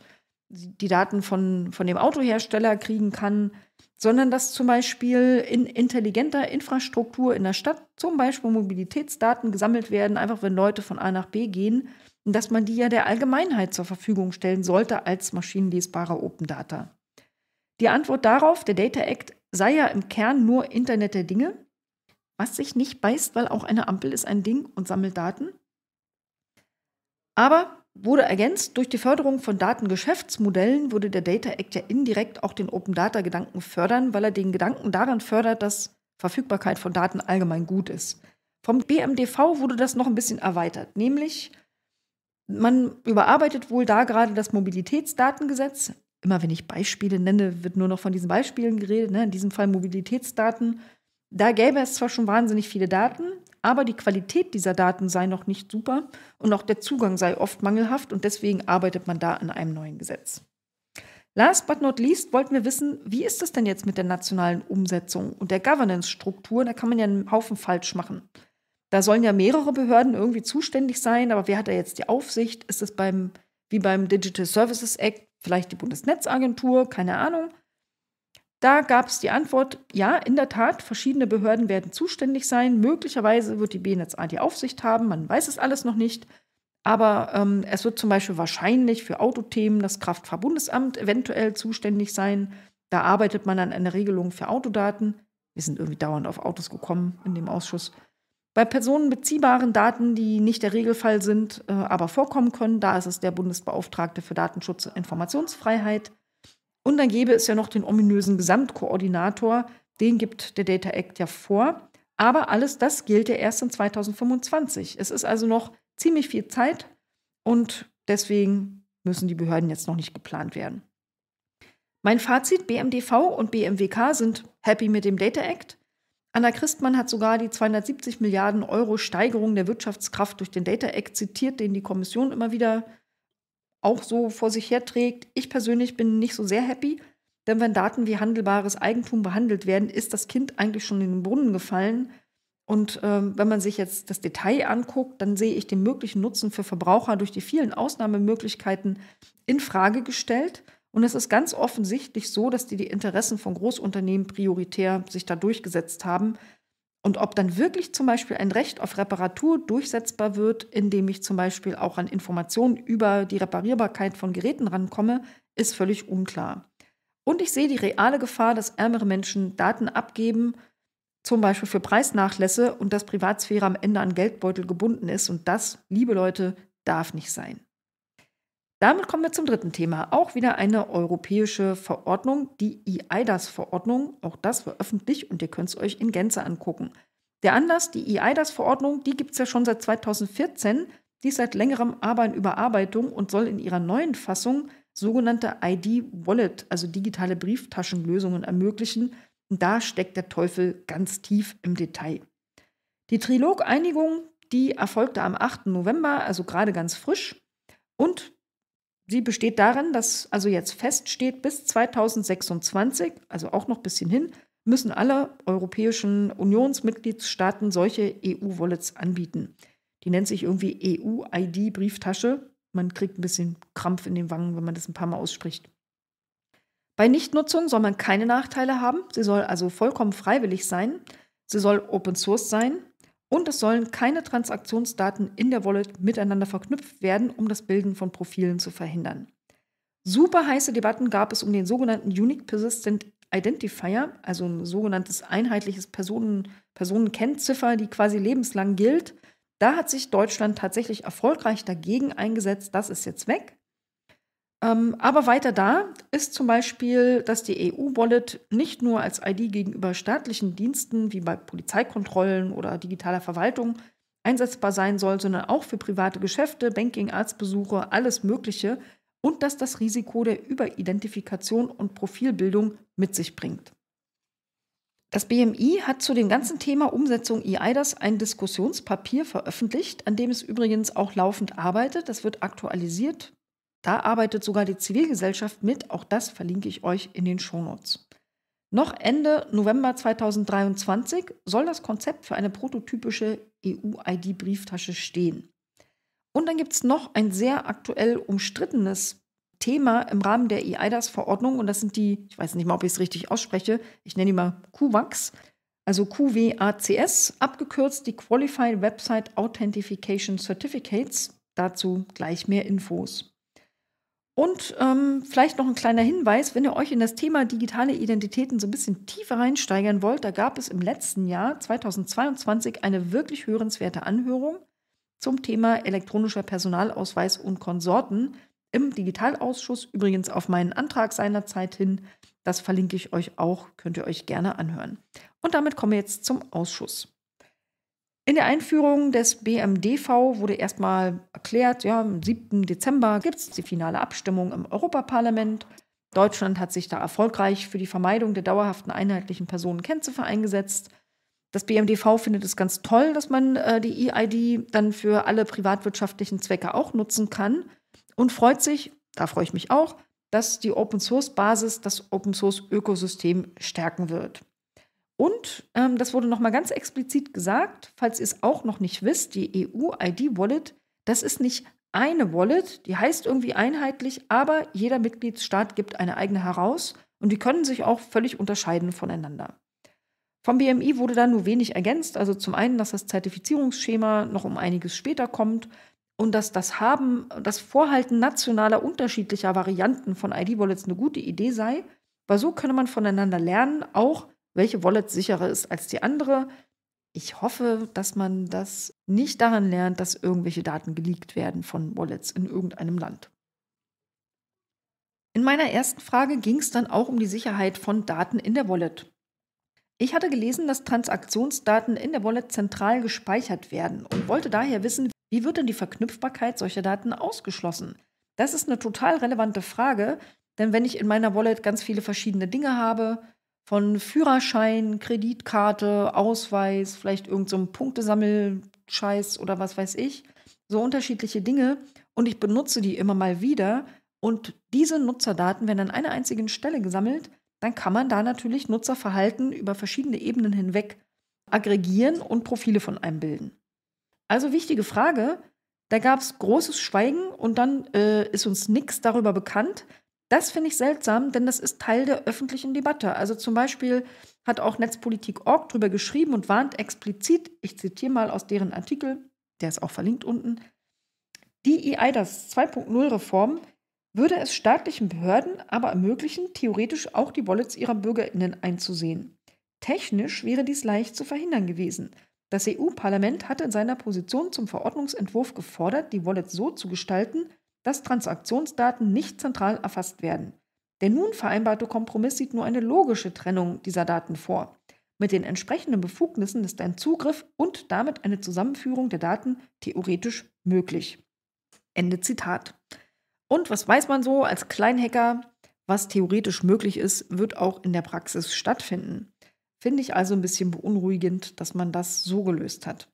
die Daten von, von dem Autohersteller kriegen kann, sondern dass zum Beispiel in intelligenter Infrastruktur in der Stadt zum Beispiel Mobilitätsdaten gesammelt werden, einfach wenn Leute von A nach B gehen, und dass man die ja der Allgemeinheit zur Verfügung stellen sollte als maschinenlesbare Open Data. Die Antwort darauf, der Data Act, sei ja im Kern nur Internet der Dinge, was sich nicht beißt, weil auch eine Ampel ist ein Ding und sammelt Daten. Aber wurde ergänzt, durch die Förderung von Datengeschäftsmodellen würde der Data Act ja indirekt auch den Open Data Gedanken fördern, weil er den Gedanken daran fördert, dass Verfügbarkeit von Daten allgemein gut ist. Vom BMDV wurde das noch ein bisschen erweitert, nämlich man überarbeitet wohl da gerade das Mobilitätsdatengesetz, immer wenn ich Beispiele nenne, wird nur noch von diesen Beispielen geredet, ne? in diesem Fall Mobilitätsdaten. Da gäbe es zwar schon wahnsinnig viele Daten, aber die Qualität dieser Daten sei noch nicht super und auch der Zugang sei oft mangelhaft und deswegen arbeitet man da an einem neuen Gesetz. Last but not least wollten wir wissen, wie ist das denn jetzt mit der nationalen Umsetzung und der Governance-Struktur? Da kann man ja einen Haufen falsch machen. Da sollen ja mehrere Behörden irgendwie zuständig sein, aber wer hat da jetzt die Aufsicht? Ist es beim, wie beim Digital Services Act vielleicht die Bundesnetzagentur, keine Ahnung. Da gab es die Antwort, ja, in der Tat, verschiedene Behörden werden zuständig sein. Möglicherweise wird die BNetzA die Aufsicht haben, man weiß es alles noch nicht. Aber ähm, es wird zum Beispiel wahrscheinlich für Autothemen das Kraftfahrbundesamt eventuell zuständig sein. Da arbeitet man an einer Regelung für Autodaten. Wir sind irgendwie dauernd auf Autos gekommen in dem Ausschuss. Bei personenbeziehbaren Daten, die nicht der Regelfall sind, äh, aber vorkommen können, da ist es der Bundesbeauftragte für Datenschutz und Informationsfreiheit. Und dann gäbe es ja noch den ominösen Gesamtkoordinator, den gibt der Data Act ja vor. Aber alles das gilt ja erst in 2025. Es ist also noch ziemlich viel Zeit und deswegen müssen die Behörden jetzt noch nicht geplant werden. Mein Fazit, BMDV und BMWK sind happy mit dem Data Act. Anna Christmann hat sogar die 270 Milliarden Euro Steigerung der Wirtschaftskraft durch den Data Act zitiert, den die Kommission immer wieder auch so vor sich herträgt. Ich persönlich bin nicht so sehr happy, denn wenn Daten wie handelbares Eigentum behandelt werden, ist das Kind eigentlich schon in den Brunnen gefallen. Und ähm, wenn man sich jetzt das Detail anguckt, dann sehe ich den möglichen Nutzen für Verbraucher durch die vielen Ausnahmemöglichkeiten in Frage gestellt. Und es ist ganz offensichtlich so, dass die die Interessen von Großunternehmen prioritär sich da durchgesetzt haben. Und ob dann wirklich zum Beispiel ein Recht auf Reparatur durchsetzbar wird, indem ich zum Beispiel auch an Informationen über die Reparierbarkeit von Geräten rankomme, ist völlig unklar. Und ich sehe die reale Gefahr, dass ärmere Menschen Daten abgeben, zum Beispiel für Preisnachlässe und dass Privatsphäre am Ende an Geldbeutel gebunden ist. Und das, liebe Leute, darf nicht sein. Damit kommen wir zum dritten Thema. Auch wieder eine europäische Verordnung, die EIDAS-Verordnung. Auch das war öffentlich und ihr könnt es euch in Gänze angucken. Der Anlass, die EIDAS-Verordnung, die gibt es ja schon seit 2014. Die ist seit längerem aber in Überarbeitung und soll in ihrer neuen Fassung sogenannte ID-Wallet, also digitale Brieftaschenlösungen, ermöglichen. Und da steckt der Teufel ganz tief im Detail. Die Trilog-Einigung, die erfolgte am 8. November, also gerade ganz frisch. Und Sie besteht darin, dass also jetzt feststeht, bis 2026, also auch noch ein bisschen hin, müssen alle europäischen Unionsmitgliedstaaten solche EU-Wallets anbieten. Die nennt sich irgendwie EU-ID-Brieftasche. Man kriegt ein bisschen Krampf in den Wangen, wenn man das ein paar Mal ausspricht. Bei Nichtnutzung soll man keine Nachteile haben. Sie soll also vollkommen freiwillig sein. Sie soll Open Source sein. Und es sollen keine Transaktionsdaten in der Wallet miteinander verknüpft werden, um das Bilden von Profilen zu verhindern. Super heiße Debatten gab es um den sogenannten Unique Persistent Identifier, also ein sogenanntes einheitliches Personen Personenkennziffer, die quasi lebenslang gilt. Da hat sich Deutschland tatsächlich erfolgreich dagegen eingesetzt. Das ist jetzt weg. Ähm, aber weiter da ist zum Beispiel, dass die EU-Wallet nicht nur als ID gegenüber staatlichen Diensten wie bei Polizeikontrollen oder digitaler Verwaltung einsetzbar sein soll, sondern auch für private Geschäfte, Banking, Arztbesuche, alles Mögliche und dass das Risiko der Überidentifikation und Profilbildung mit sich bringt. Das BMI hat zu dem ganzen Thema Umsetzung EIDAS ein Diskussionspapier veröffentlicht, an dem es übrigens auch laufend arbeitet. Das wird aktualisiert da arbeitet sogar die Zivilgesellschaft mit, auch das verlinke ich euch in den Shownotes. Noch Ende November 2023 soll das Konzept für eine prototypische EU-ID-Brieftasche stehen. Und dann gibt es noch ein sehr aktuell umstrittenes Thema im Rahmen der EIDAS-Verordnung und das sind die, ich weiß nicht mal, ob ich es richtig ausspreche, ich nenne die mal QWACs, also QWACS, abgekürzt die Qualified Website Authentification Certificates. Dazu gleich mehr Infos. Und ähm, vielleicht noch ein kleiner Hinweis, wenn ihr euch in das Thema digitale Identitäten so ein bisschen tiefer reinsteigern wollt, da gab es im letzten Jahr 2022 eine wirklich hörenswerte Anhörung zum Thema elektronischer Personalausweis und Konsorten im Digitalausschuss, übrigens auf meinen Antrag seinerzeit hin. Das verlinke ich euch auch, könnt ihr euch gerne anhören. Und damit kommen wir jetzt zum Ausschuss. In der Einführung des BMDV wurde erstmal erklärt, ja, am 7. Dezember gibt es die finale Abstimmung im Europaparlament. Deutschland hat sich da erfolgreich für die Vermeidung der dauerhaften einheitlichen Personenkennziffer eingesetzt. Das BMDV findet es ganz toll, dass man äh, die EID dann für alle privatwirtschaftlichen Zwecke auch nutzen kann und freut sich, da freue ich mich auch, dass die Open Source Basis das Open Source Ökosystem stärken wird. Und ähm, das wurde nochmal ganz explizit gesagt, falls ihr es auch noch nicht wisst, die EU-ID-Wallet, das ist nicht eine Wallet, die heißt irgendwie einheitlich, aber jeder Mitgliedsstaat gibt eine eigene heraus und die können sich auch völlig unterscheiden voneinander. Vom BMI wurde da nur wenig ergänzt, also zum einen, dass das Zertifizierungsschema noch um einiges später kommt und dass das Haben, das Vorhalten nationaler unterschiedlicher Varianten von ID-Wallets eine gute Idee sei, weil so könne man voneinander lernen, auch welche Wallet sicherer ist als die andere. Ich hoffe, dass man das nicht daran lernt, dass irgendwelche Daten geleakt werden von Wallets in irgendeinem Land. In meiner ersten Frage ging es dann auch um die Sicherheit von Daten in der Wallet. Ich hatte gelesen, dass Transaktionsdaten in der Wallet zentral gespeichert werden und wollte daher wissen, wie wird denn die Verknüpfbarkeit solcher Daten ausgeschlossen? Das ist eine total relevante Frage, denn wenn ich in meiner Wallet ganz viele verschiedene Dinge habe, von Führerschein, Kreditkarte, Ausweis, vielleicht irgendeinem so Punktesammelscheiß oder was weiß ich. So unterschiedliche Dinge. Und ich benutze die immer mal wieder. Und diese Nutzerdaten werden an einer einzigen Stelle gesammelt. Dann kann man da natürlich Nutzerverhalten über verschiedene Ebenen hinweg aggregieren und Profile von einem bilden. Also wichtige Frage. Da gab es großes Schweigen und dann äh, ist uns nichts darüber bekannt. Das finde ich seltsam, denn das ist Teil der öffentlichen Debatte. Also zum Beispiel hat auch Netzpolitik.org darüber geschrieben und warnt explizit, ich zitiere mal aus deren Artikel, der ist auch verlinkt unten, die EIDAS 2.0-Reform würde es staatlichen Behörden aber ermöglichen, theoretisch auch die Wallets ihrer BürgerInnen einzusehen. Technisch wäre dies leicht zu verhindern gewesen. Das EU-Parlament hatte in seiner Position zum Verordnungsentwurf gefordert, die Wallets so zu gestalten, dass Transaktionsdaten nicht zentral erfasst werden. Der nun vereinbarte Kompromiss sieht nur eine logische Trennung dieser Daten vor. Mit den entsprechenden Befugnissen ist ein Zugriff und damit eine Zusammenführung der Daten theoretisch möglich. Ende Zitat. Und was weiß man so als Kleinhacker? Was theoretisch möglich ist, wird auch in der Praxis stattfinden. Finde ich also ein bisschen beunruhigend, dass man das so gelöst hat.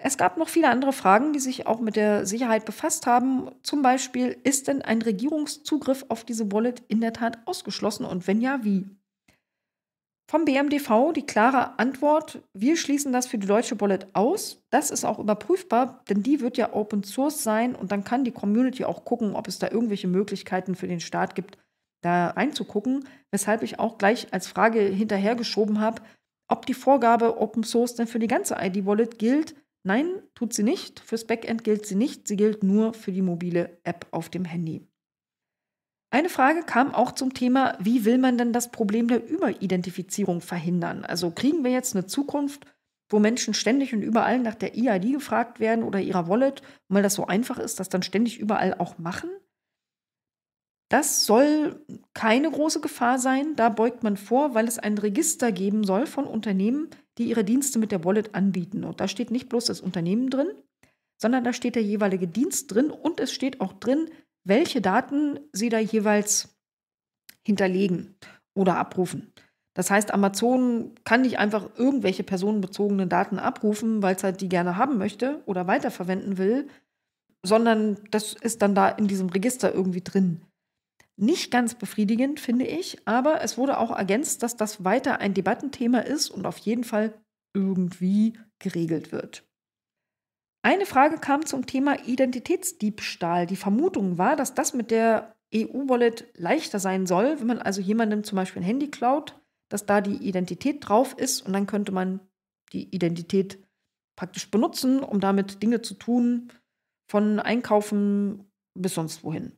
Es gab noch viele andere Fragen, die sich auch mit der Sicherheit befasst haben. Zum Beispiel, ist denn ein Regierungszugriff auf diese Wallet in der Tat ausgeschlossen und wenn ja, wie? Vom BMDV die klare Antwort, wir schließen das für die deutsche Wallet aus. Das ist auch überprüfbar, denn die wird ja Open Source sein und dann kann die Community auch gucken, ob es da irgendwelche Möglichkeiten für den Staat gibt, da reinzugucken. Weshalb ich auch gleich als Frage hinterhergeschoben habe, ob die Vorgabe Open Source denn für die ganze ID-Wallet gilt Nein, tut sie nicht. Fürs Backend gilt sie nicht. Sie gilt nur für die mobile App auf dem Handy. Eine Frage kam auch zum Thema, wie will man denn das Problem der Überidentifizierung verhindern? Also kriegen wir jetzt eine Zukunft, wo Menschen ständig und überall nach der EID gefragt werden oder ihrer Wallet, weil das so einfach ist, das dann ständig überall auch machen? Das soll keine große Gefahr sein, da beugt man vor, weil es ein Register geben soll von Unternehmen, die ihre Dienste mit der Wallet anbieten. Und da steht nicht bloß das Unternehmen drin, sondern da steht der jeweilige Dienst drin und es steht auch drin, welche Daten sie da jeweils hinterlegen oder abrufen. Das heißt, Amazon kann nicht einfach irgendwelche personenbezogenen Daten abrufen, weil es halt die gerne haben möchte oder weiterverwenden will, sondern das ist dann da in diesem Register irgendwie drin nicht ganz befriedigend, finde ich, aber es wurde auch ergänzt, dass das weiter ein Debattenthema ist und auf jeden Fall irgendwie geregelt wird. Eine Frage kam zum Thema Identitätsdiebstahl. Die Vermutung war, dass das mit der EU-Wallet leichter sein soll, wenn man also jemandem zum Beispiel ein Handy klaut, dass da die Identität drauf ist und dann könnte man die Identität praktisch benutzen, um damit Dinge zu tun, von Einkaufen bis sonst wohin.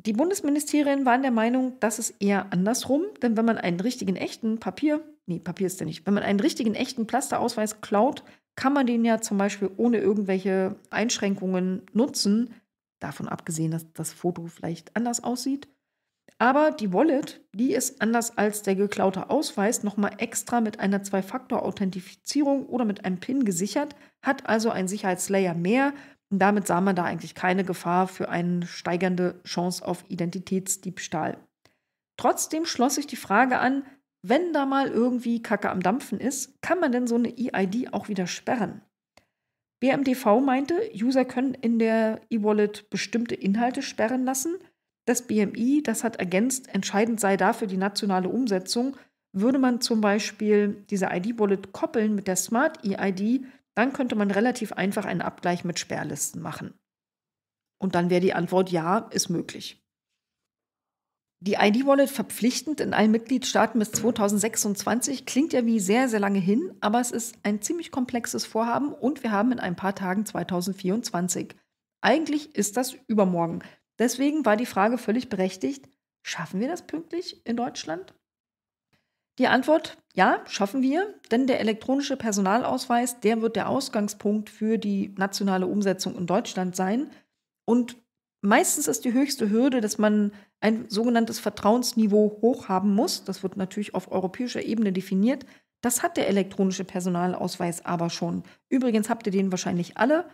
Die Bundesministerien waren der Meinung, dass es eher andersrum, denn wenn man einen richtigen echten Papier, nee, Papier ist der nicht, wenn man einen richtigen echten Plasterausweis klaut, kann man den ja zum Beispiel ohne irgendwelche Einschränkungen nutzen, davon abgesehen, dass das Foto vielleicht anders aussieht. Aber die Wallet, die ist anders als der geklaute Ausweis nochmal extra mit einer Zwei-Faktor-Authentifizierung oder mit einem PIN gesichert, hat also einen Sicherheitslayer mehr und damit sah man da eigentlich keine Gefahr für eine steigernde Chance auf Identitätsdiebstahl. Trotzdem schloss sich die Frage an, wenn da mal irgendwie Kacke am Dampfen ist, kann man denn so eine EID auch wieder sperren? BMDV meinte, User können in der E-Wallet bestimmte Inhalte sperren lassen. Das BMI, das hat ergänzt, entscheidend sei dafür die nationale Umsetzung. Würde man zum Beispiel diese ID-Wallet koppeln mit der Smart-EID, dann könnte man relativ einfach einen Abgleich mit Sperrlisten machen. Und dann wäre die Antwort ja, ist möglich. Die ID-Wallet verpflichtend in allen Mitgliedstaaten bis 2026 klingt ja wie sehr, sehr lange hin, aber es ist ein ziemlich komplexes Vorhaben und wir haben in ein paar Tagen 2024. Eigentlich ist das übermorgen. Deswegen war die Frage völlig berechtigt, schaffen wir das pünktlich in Deutschland? Die Antwort, ja, schaffen wir, denn der elektronische Personalausweis, der wird der Ausgangspunkt für die nationale Umsetzung in Deutschland sein. Und meistens ist die höchste Hürde, dass man ein sogenanntes Vertrauensniveau hoch haben muss. Das wird natürlich auf europäischer Ebene definiert. Das hat der elektronische Personalausweis aber schon. Übrigens habt ihr den wahrscheinlich alle.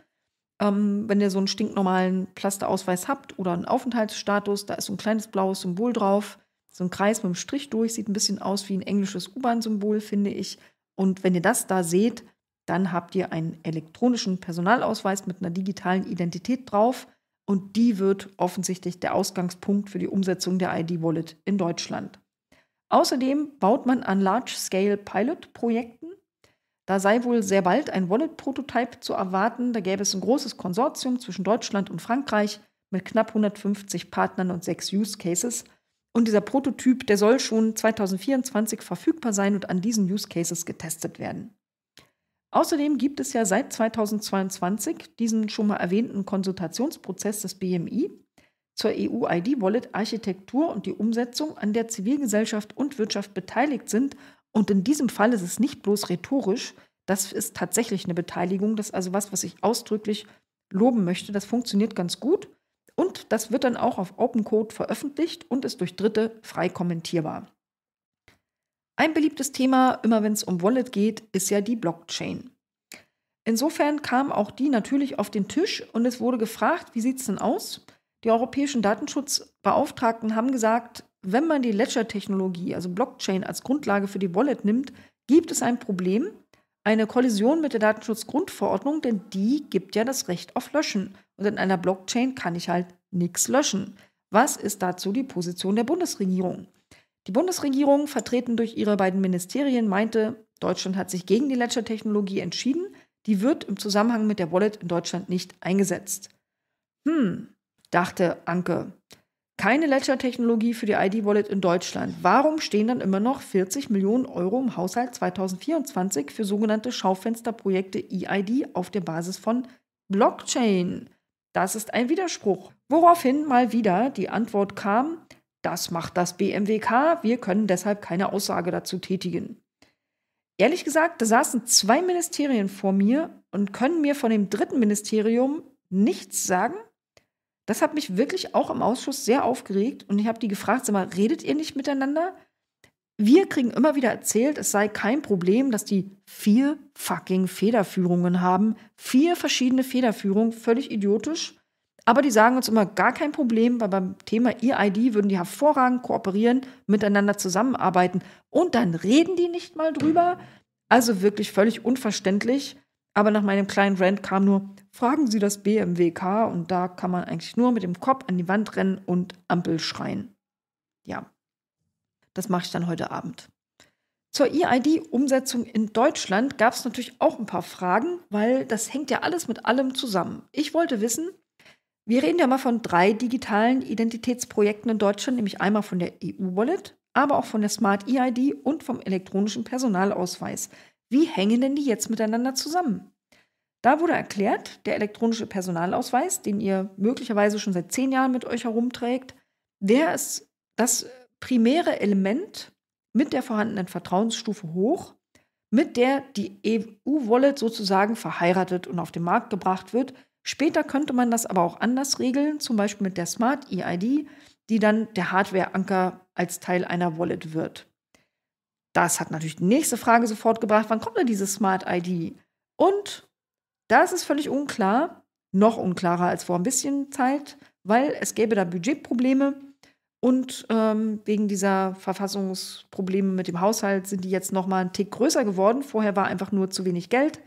Ähm, wenn ihr so einen stinknormalen Plasterausweis habt oder einen Aufenthaltsstatus, da ist so ein kleines blaues Symbol drauf so ein Kreis mit einem Strich durch, sieht ein bisschen aus wie ein englisches U-Bahn-Symbol, finde ich. Und wenn ihr das da seht, dann habt ihr einen elektronischen Personalausweis mit einer digitalen Identität drauf und die wird offensichtlich der Ausgangspunkt für die Umsetzung der ID-Wallet in Deutschland. Außerdem baut man an Large-Scale-Pilot-Projekten. Da sei wohl sehr bald ein Wallet-Prototyp zu erwarten. Da gäbe es ein großes Konsortium zwischen Deutschland und Frankreich mit knapp 150 Partnern und sechs Use Cases. Und dieser Prototyp, der soll schon 2024 verfügbar sein und an diesen Use Cases getestet werden. Außerdem gibt es ja seit 2022 diesen schon mal erwähnten Konsultationsprozess des BMI zur EU-ID-Wallet-Architektur und die Umsetzung, an der Zivilgesellschaft und Wirtschaft beteiligt sind. Und in diesem Fall ist es nicht bloß rhetorisch, das ist tatsächlich eine Beteiligung, das ist also was, was ich ausdrücklich loben möchte. Das funktioniert ganz gut. Und das wird dann auch auf Open Code veröffentlicht und ist durch Dritte frei kommentierbar. Ein beliebtes Thema, immer wenn es um Wallet geht, ist ja die Blockchain. Insofern kam auch die natürlich auf den Tisch und es wurde gefragt, wie sieht es denn aus? Die europäischen Datenschutzbeauftragten haben gesagt, wenn man die Ledger-Technologie, also Blockchain, als Grundlage für die Wallet nimmt, gibt es ein Problem, eine Kollision mit der Datenschutzgrundverordnung, denn die gibt ja das Recht auf Löschen. Und in einer Blockchain kann ich halt nichts löschen. Was ist dazu die Position der Bundesregierung? Die Bundesregierung, vertreten durch ihre beiden Ministerien, meinte, Deutschland hat sich gegen die Ledger-Technologie entschieden. Die wird im Zusammenhang mit der Wallet in Deutschland nicht eingesetzt. Hm, dachte Anke. Keine Ledger-Technologie für die ID-Wallet in Deutschland. Warum stehen dann immer noch 40 Millionen Euro im Haushalt 2024 für sogenannte Schaufensterprojekte EID auf der Basis von Blockchain? Das ist ein Widerspruch. Woraufhin mal wieder die Antwort kam, das macht das BMWK, wir können deshalb keine Aussage dazu tätigen. Ehrlich gesagt, da saßen zwei Ministerien vor mir und können mir von dem dritten Ministerium nichts sagen, das hat mich wirklich auch im Ausschuss sehr aufgeregt und ich habe die gefragt, sag mal, redet ihr nicht miteinander? Wir kriegen immer wieder erzählt, es sei kein Problem, dass die vier fucking Federführungen haben. Vier verschiedene Federführungen, völlig idiotisch. Aber die sagen uns immer gar kein Problem, weil beim Thema EID würden die hervorragend kooperieren, miteinander zusammenarbeiten. Und dann reden die nicht mal drüber. Also wirklich völlig unverständlich. Aber nach meinem kleinen Rant kam nur, fragen Sie das BMWK und da kann man eigentlich nur mit dem Kopf an die Wand rennen und Ampel schreien. Ja, das mache ich dann heute Abend. Zur EID-Umsetzung in Deutschland gab es natürlich auch ein paar Fragen, weil das hängt ja alles mit allem zusammen. Ich wollte wissen, wir reden ja mal von drei digitalen Identitätsprojekten in Deutschland, nämlich einmal von der EU-Wallet, aber auch von der Smart EID und vom elektronischen Personalausweis wie hängen denn die jetzt miteinander zusammen? Da wurde erklärt, der elektronische Personalausweis, den ihr möglicherweise schon seit zehn Jahren mit euch herumträgt, der ist das primäre Element mit der vorhandenen Vertrauensstufe hoch, mit der die EU-Wallet sozusagen verheiratet und auf den Markt gebracht wird. Später könnte man das aber auch anders regeln, zum Beispiel mit der Smart EID, die dann der Hardware-Anker als Teil einer Wallet wird. Das hat natürlich die nächste Frage sofort gebracht, wann kommt denn diese Smart ID? Und das ist völlig unklar, noch unklarer als vor ein bisschen Zeit, weil es gäbe da Budgetprobleme und ähm, wegen dieser Verfassungsprobleme mit dem Haushalt sind die jetzt nochmal einen Tick größer geworden. Vorher war einfach nur zu wenig Geld,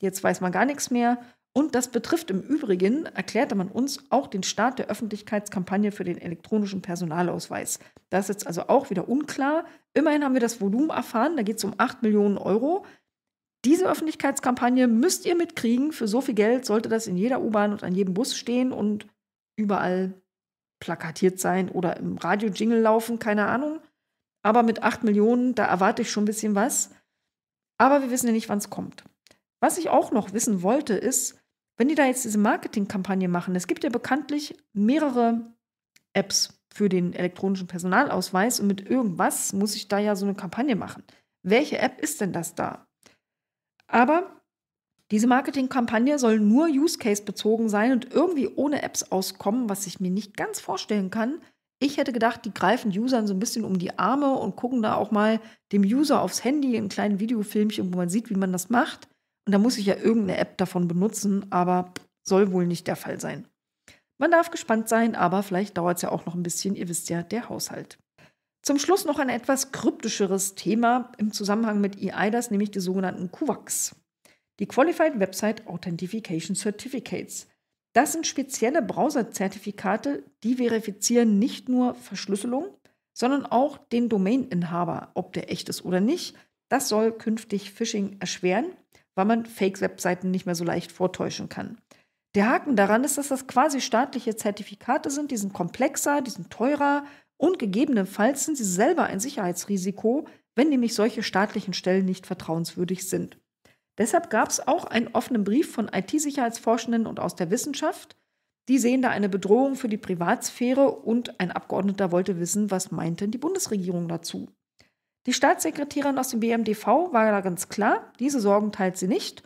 jetzt weiß man gar nichts mehr. Und das betrifft im Übrigen, erklärte man uns, auch den Start der Öffentlichkeitskampagne für den elektronischen Personalausweis. Das ist jetzt also auch wieder unklar. Immerhin haben wir das Volumen erfahren, da geht es um 8 Millionen Euro. Diese Öffentlichkeitskampagne müsst ihr mitkriegen. Für so viel Geld sollte das in jeder U-Bahn und an jedem Bus stehen und überall plakatiert sein oder im Radio-Jingle laufen, keine Ahnung. Aber mit 8 Millionen, da erwarte ich schon ein bisschen was. Aber wir wissen ja nicht, wann es kommt. Was ich auch noch wissen wollte, ist, wenn die da jetzt diese Marketingkampagne machen, es gibt ja bekanntlich mehrere Apps, für den elektronischen Personalausweis und mit irgendwas muss ich da ja so eine Kampagne machen. Welche App ist denn das da? Aber diese Marketingkampagne soll nur Use Case bezogen sein und irgendwie ohne Apps auskommen, was ich mir nicht ganz vorstellen kann. Ich hätte gedacht, die greifen Usern so ein bisschen um die Arme und gucken da auch mal dem User aufs Handy einen kleinen Videofilmchen, wo man sieht, wie man das macht. Und da muss ich ja irgendeine App davon benutzen, aber soll wohl nicht der Fall sein. Man darf gespannt sein, aber vielleicht dauert es ja auch noch ein bisschen. Ihr wisst ja, der Haushalt. Zum Schluss noch ein etwas kryptischeres Thema im Zusammenhang mit EIDAS, nämlich die sogenannten QVACs. Die Qualified Website Authentication Certificates. Das sind spezielle Browser-Zertifikate, die verifizieren nicht nur Verschlüsselung, sondern auch den Domaininhaber, ob der echt ist oder nicht. Das soll künftig Phishing erschweren, weil man Fake-Webseiten nicht mehr so leicht vortäuschen kann. Der Haken daran ist, dass das quasi staatliche Zertifikate sind, die sind komplexer, die sind teurer und gegebenenfalls sind sie selber ein Sicherheitsrisiko, wenn nämlich solche staatlichen Stellen nicht vertrauenswürdig sind. Deshalb gab es auch einen offenen Brief von IT-Sicherheitsforschenden und aus der Wissenschaft. Die sehen da eine Bedrohung für die Privatsphäre und ein Abgeordneter wollte wissen, was meint denn die Bundesregierung dazu. Die Staatssekretärin aus dem BMDV war da ganz klar, diese Sorgen teilt sie nicht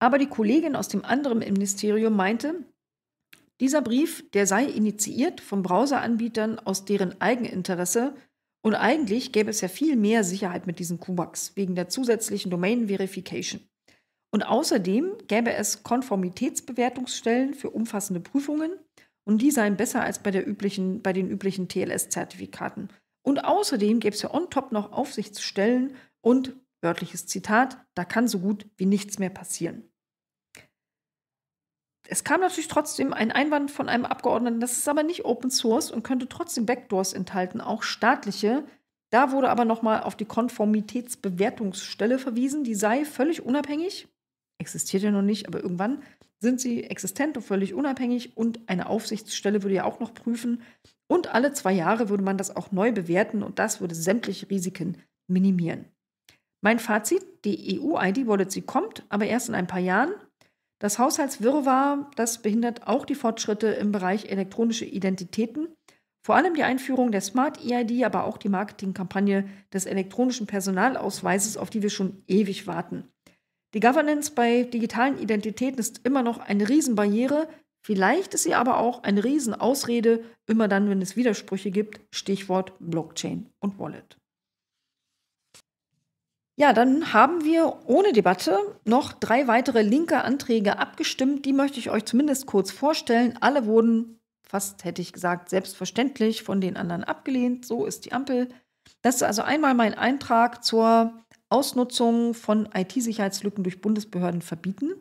aber die Kollegin aus dem anderen Ministerium meinte, dieser Brief, der sei initiiert von Browseranbietern aus deren Eigeninteresse und eigentlich gäbe es ja viel mehr Sicherheit mit diesen QBugs wegen der zusätzlichen Domain Verification. Und außerdem gäbe es Konformitätsbewertungsstellen für umfassende Prüfungen und die seien besser als bei, der üblichen, bei den üblichen TLS-Zertifikaten. Und außerdem gäbe es ja on top noch Aufsichtsstellen und wörtliches Zitat, da kann so gut wie nichts mehr passieren. Es kam natürlich trotzdem ein Einwand von einem Abgeordneten, das ist aber nicht Open Source und könnte trotzdem Backdoors enthalten, auch staatliche. Da wurde aber nochmal auf die Konformitätsbewertungsstelle verwiesen, die sei völlig unabhängig, existiert ja noch nicht, aber irgendwann sind sie existent und völlig unabhängig und eine Aufsichtsstelle würde ja auch noch prüfen. Und alle zwei Jahre würde man das auch neu bewerten und das würde sämtliche Risiken minimieren. Mein Fazit, die EU-ID-Wallet, sie kommt, aber erst in ein paar Jahren. Das Haushaltswirrwarr, das behindert auch die Fortschritte im Bereich elektronische Identitäten. Vor allem die Einführung der Smart EID, aber auch die Marketingkampagne des elektronischen Personalausweises, auf die wir schon ewig warten. Die Governance bei digitalen Identitäten ist immer noch eine Riesenbarriere. Vielleicht ist sie aber auch eine Riesenausrede, immer dann, wenn es Widersprüche gibt. Stichwort Blockchain und Wallet. Ja, dann haben wir ohne Debatte noch drei weitere linke Anträge abgestimmt. Die möchte ich euch zumindest kurz vorstellen. Alle wurden, fast hätte ich gesagt, selbstverständlich von den anderen abgelehnt. So ist die Ampel. Das ist also einmal mein Eintrag zur Ausnutzung von IT-Sicherheitslücken durch Bundesbehörden verbieten.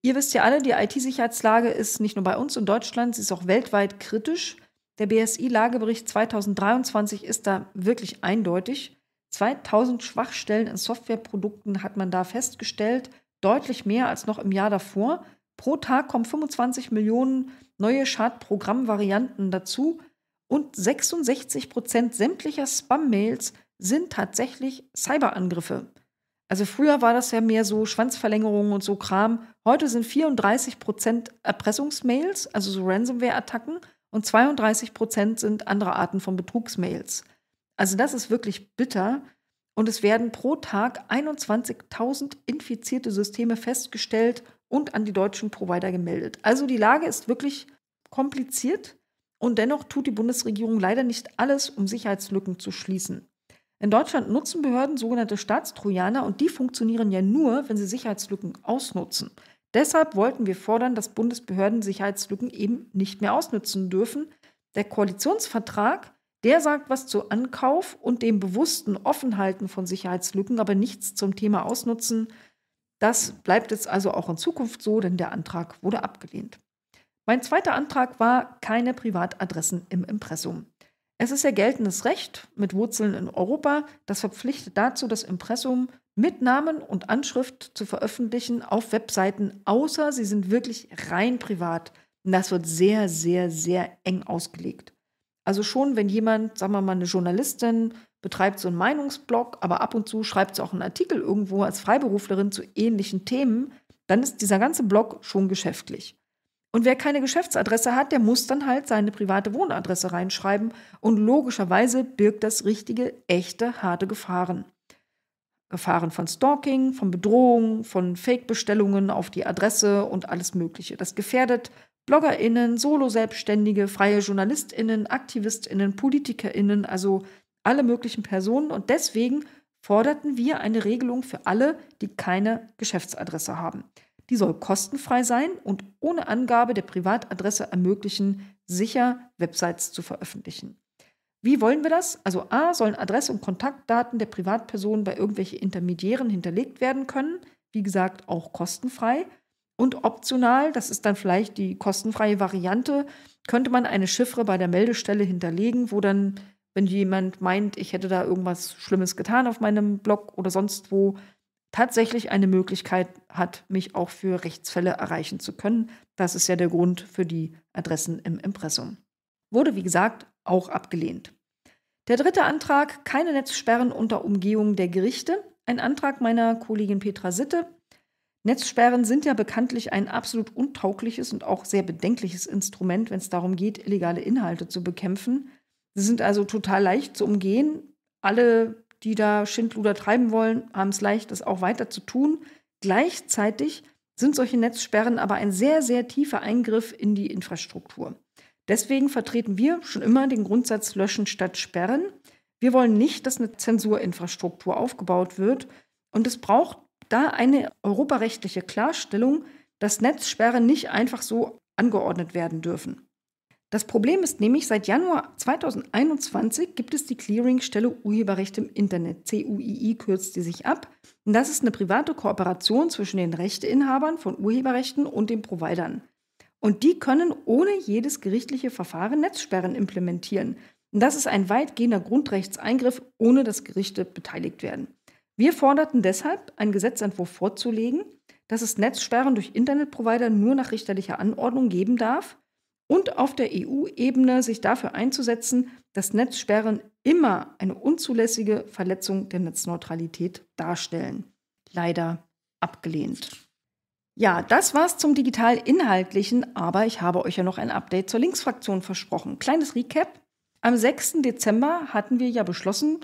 Ihr wisst ja alle, die IT-Sicherheitslage ist nicht nur bei uns in Deutschland, sie ist auch weltweit kritisch. Der BSI-Lagebericht 2023 ist da wirklich eindeutig. 2000 Schwachstellen in Softwareprodukten hat man da festgestellt, deutlich mehr als noch im Jahr davor. Pro Tag kommen 25 Millionen neue Schadprogrammvarianten dazu und 66 Prozent sämtlicher Spam-Mails sind tatsächlich Cyberangriffe. Also früher war das ja mehr so Schwanzverlängerungen und so Kram. Heute sind 34 Prozent Erpressungsmails, also so Ransomware-Attacken, und 32 Prozent sind andere Arten von Betrugsmails. Also das ist wirklich bitter. Und es werden pro Tag 21.000 infizierte Systeme festgestellt und an die deutschen Provider gemeldet. Also die Lage ist wirklich kompliziert und dennoch tut die Bundesregierung leider nicht alles, um Sicherheitslücken zu schließen. In Deutschland nutzen Behörden sogenannte Staatstrojaner und die funktionieren ja nur, wenn sie Sicherheitslücken ausnutzen. Deshalb wollten wir fordern, dass Bundesbehörden Sicherheitslücken eben nicht mehr ausnutzen dürfen. Der Koalitionsvertrag der sagt was zu Ankauf und dem bewussten Offenhalten von Sicherheitslücken, aber nichts zum Thema Ausnutzen. Das bleibt jetzt also auch in Zukunft so, denn der Antrag wurde abgelehnt. Mein zweiter Antrag war keine Privatadressen im Impressum. Es ist ja geltendes Recht mit Wurzeln in Europa, das verpflichtet dazu, das Impressum mit Namen und Anschrift zu veröffentlichen auf Webseiten, außer sie sind wirklich rein privat. Und das wird sehr, sehr, sehr eng ausgelegt. Also schon, wenn jemand, sagen wir mal, eine Journalistin betreibt so einen Meinungsblog, aber ab und zu schreibt sie auch einen Artikel irgendwo als Freiberuflerin zu ähnlichen Themen, dann ist dieser ganze Blog schon geschäftlich. Und wer keine Geschäftsadresse hat, der muss dann halt seine private Wohnadresse reinschreiben und logischerweise birgt das richtige, echte, harte Gefahren. Gefahren von Stalking, von Bedrohung, von Fake-Bestellungen auf die Adresse und alles Mögliche. Das gefährdet BloggerInnen, Solo-Selbstständige, freie JournalistInnen, AktivistInnen, PolitikerInnen, also alle möglichen Personen. Und deswegen forderten wir eine Regelung für alle, die keine Geschäftsadresse haben. Die soll kostenfrei sein und ohne Angabe der Privatadresse ermöglichen, sicher Websites zu veröffentlichen. Wie wollen wir das? Also a, sollen Adresse und Kontaktdaten der Privatpersonen bei irgendwelchen Intermediären hinterlegt werden können, wie gesagt auch kostenfrei. Und optional, das ist dann vielleicht die kostenfreie Variante, könnte man eine Chiffre bei der Meldestelle hinterlegen, wo dann, wenn jemand meint, ich hätte da irgendwas Schlimmes getan auf meinem Blog oder sonst wo, tatsächlich eine Möglichkeit hat, mich auch für Rechtsfälle erreichen zu können. Das ist ja der Grund für die Adressen im Impressum. Wurde, wie gesagt, auch abgelehnt. Der dritte Antrag, keine Netzsperren unter Umgehung der Gerichte. Ein Antrag meiner Kollegin Petra Sitte, Netzsperren sind ja bekanntlich ein absolut untaugliches und auch sehr bedenkliches Instrument, wenn es darum geht, illegale Inhalte zu bekämpfen. Sie sind also total leicht zu umgehen. Alle, die da Schindluder treiben wollen, haben es leicht, das auch weiter zu tun. Gleichzeitig sind solche Netzsperren aber ein sehr, sehr tiefer Eingriff in die Infrastruktur. Deswegen vertreten wir schon immer den Grundsatz Löschen statt Sperren. Wir wollen nicht, dass eine Zensurinfrastruktur aufgebaut wird. Und es braucht da eine europarechtliche Klarstellung, dass Netzsperren nicht einfach so angeordnet werden dürfen. Das Problem ist nämlich, seit Januar 2021 gibt es die Clearingstelle Urheberrecht im Internet. CUII kürzt sie sich ab. Und das ist eine private Kooperation zwischen den Rechteinhabern von Urheberrechten und den Providern. Und die können ohne jedes gerichtliche Verfahren Netzsperren implementieren. Und das ist ein weitgehender Grundrechtseingriff, ohne dass Gerichte beteiligt werden. Wir forderten deshalb, einen Gesetzentwurf vorzulegen, dass es Netzsperren durch Internetprovider nur nach richterlicher Anordnung geben darf und auf der EU-Ebene sich dafür einzusetzen, dass Netzsperren immer eine unzulässige Verletzung der Netzneutralität darstellen. Leider abgelehnt. Ja, das war's zum digital-inhaltlichen, aber ich habe euch ja noch ein Update zur Linksfraktion versprochen. Kleines Recap. Am 6. Dezember hatten wir ja beschlossen,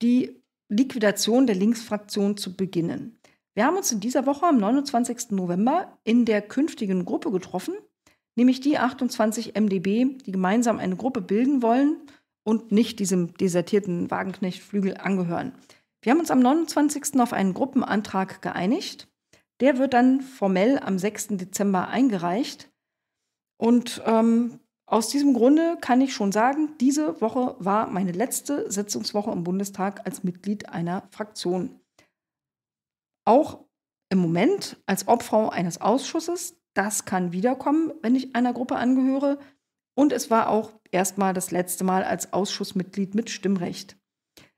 die Liquidation der Linksfraktion zu beginnen. Wir haben uns in dieser Woche am 29. November in der künftigen Gruppe getroffen, nämlich die 28 MdB, die gemeinsam eine Gruppe bilden wollen und nicht diesem desertierten Wagenknechtflügel angehören. Wir haben uns am 29. auf einen Gruppenantrag geeinigt. Der wird dann formell am 6. Dezember eingereicht. Und ähm, aus diesem Grunde kann ich schon sagen, diese Woche war meine letzte Sitzungswoche im Bundestag als Mitglied einer Fraktion. Auch im Moment als Obfrau eines Ausschusses, das kann wiederkommen, wenn ich einer Gruppe angehöre. Und es war auch erstmal das letzte Mal als Ausschussmitglied mit Stimmrecht.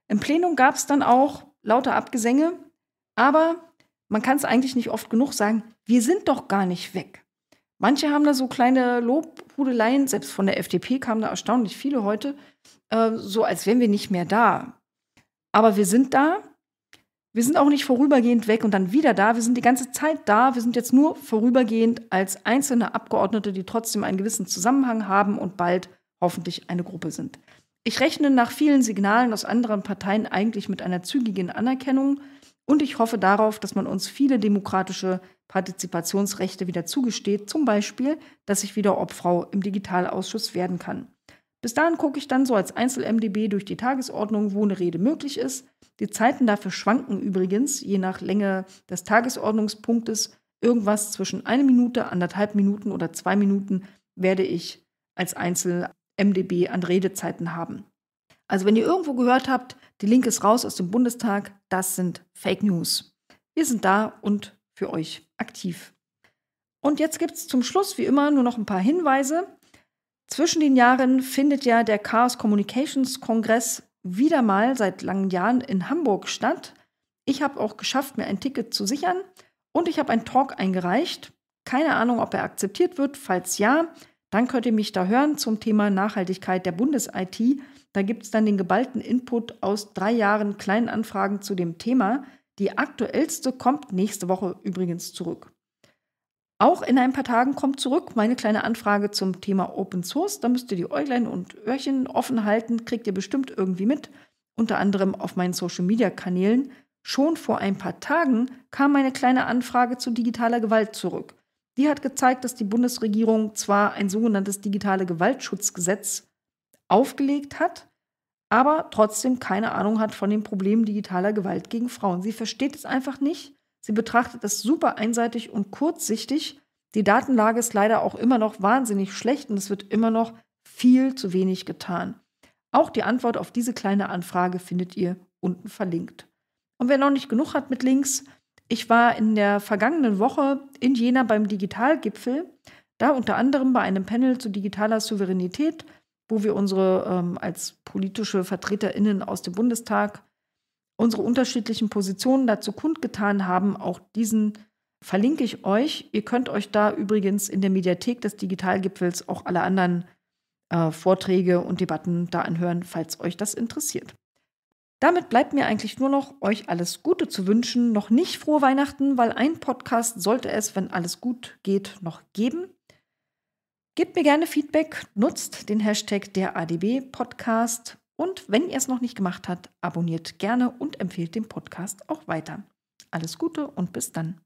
Im Plenum gab es dann auch lauter Abgesänge, aber man kann es eigentlich nicht oft genug sagen, wir sind doch gar nicht weg. Manche haben da so kleine Lob- Lobhudeleien, selbst von der FDP kamen da erstaunlich viele heute, äh, so als wären wir nicht mehr da. Aber wir sind da, wir sind auch nicht vorübergehend weg und dann wieder da. Wir sind die ganze Zeit da. Wir sind jetzt nur vorübergehend als einzelne Abgeordnete, die trotzdem einen gewissen Zusammenhang haben und bald hoffentlich eine Gruppe sind. Ich rechne nach vielen Signalen aus anderen Parteien eigentlich mit einer zügigen Anerkennung und ich hoffe darauf, dass man uns viele demokratische Partizipationsrechte wieder zugesteht, zum Beispiel, dass ich wieder Obfrau im Digitalausschuss werden kann. Bis dahin gucke ich dann so als Einzel-MDB durch die Tagesordnung, wo eine Rede möglich ist. Die Zeiten dafür schwanken übrigens, je nach Länge des Tagesordnungspunktes, irgendwas zwischen eine Minute, anderthalb Minuten oder zwei Minuten werde ich als Einzel-MDB an Redezeiten haben. Also wenn ihr irgendwo gehört habt, die Linke ist raus aus dem Bundestag, das sind Fake News. Wir sind da und für euch aktiv. Und jetzt gibt es zum Schluss, wie immer, nur noch ein paar Hinweise. Zwischen den Jahren findet ja der Chaos Communications Kongress wieder mal seit langen Jahren in Hamburg statt. Ich habe auch geschafft, mir ein Ticket zu sichern und ich habe einen Talk eingereicht. Keine Ahnung, ob er akzeptiert wird. Falls ja, dann könnt ihr mich da hören zum Thema Nachhaltigkeit der Bundes-IT. Da gibt es dann den geballten Input aus drei Jahren kleinen Anfragen zu dem Thema. Die aktuellste kommt nächste Woche übrigens zurück. Auch in ein paar Tagen kommt zurück meine kleine Anfrage zum Thema Open Source. Da müsst ihr die Äuglein und Öhrchen offen halten, kriegt ihr bestimmt irgendwie mit, unter anderem auf meinen Social-Media-Kanälen. Schon vor ein paar Tagen kam meine kleine Anfrage zu digitaler Gewalt zurück. Die hat gezeigt, dass die Bundesregierung zwar ein sogenanntes digitale Gewaltschutzgesetz aufgelegt hat, aber trotzdem keine Ahnung hat von den Problemen digitaler Gewalt gegen Frauen. Sie versteht es einfach nicht. Sie betrachtet es super einseitig und kurzsichtig. Die Datenlage ist leider auch immer noch wahnsinnig schlecht und es wird immer noch viel zu wenig getan. Auch die Antwort auf diese kleine Anfrage findet ihr unten verlinkt. Und wer noch nicht genug hat mit Links, ich war in der vergangenen Woche in Jena beim Digitalgipfel, da unter anderem bei einem Panel zu digitaler Souveränität wo wir unsere ähm, als politische VertreterInnen aus dem Bundestag unsere unterschiedlichen Positionen dazu kundgetan haben. Auch diesen verlinke ich euch. Ihr könnt euch da übrigens in der Mediathek des Digitalgipfels auch alle anderen äh, Vorträge und Debatten da anhören, falls euch das interessiert. Damit bleibt mir eigentlich nur noch, euch alles Gute zu wünschen. Noch nicht frohe Weihnachten, weil ein Podcast sollte es, wenn alles gut geht, noch geben. Gebt mir gerne Feedback, nutzt den Hashtag der ADB Podcast und wenn ihr es noch nicht gemacht habt, abonniert gerne und empfehlt den Podcast auch weiter. Alles Gute und bis dann.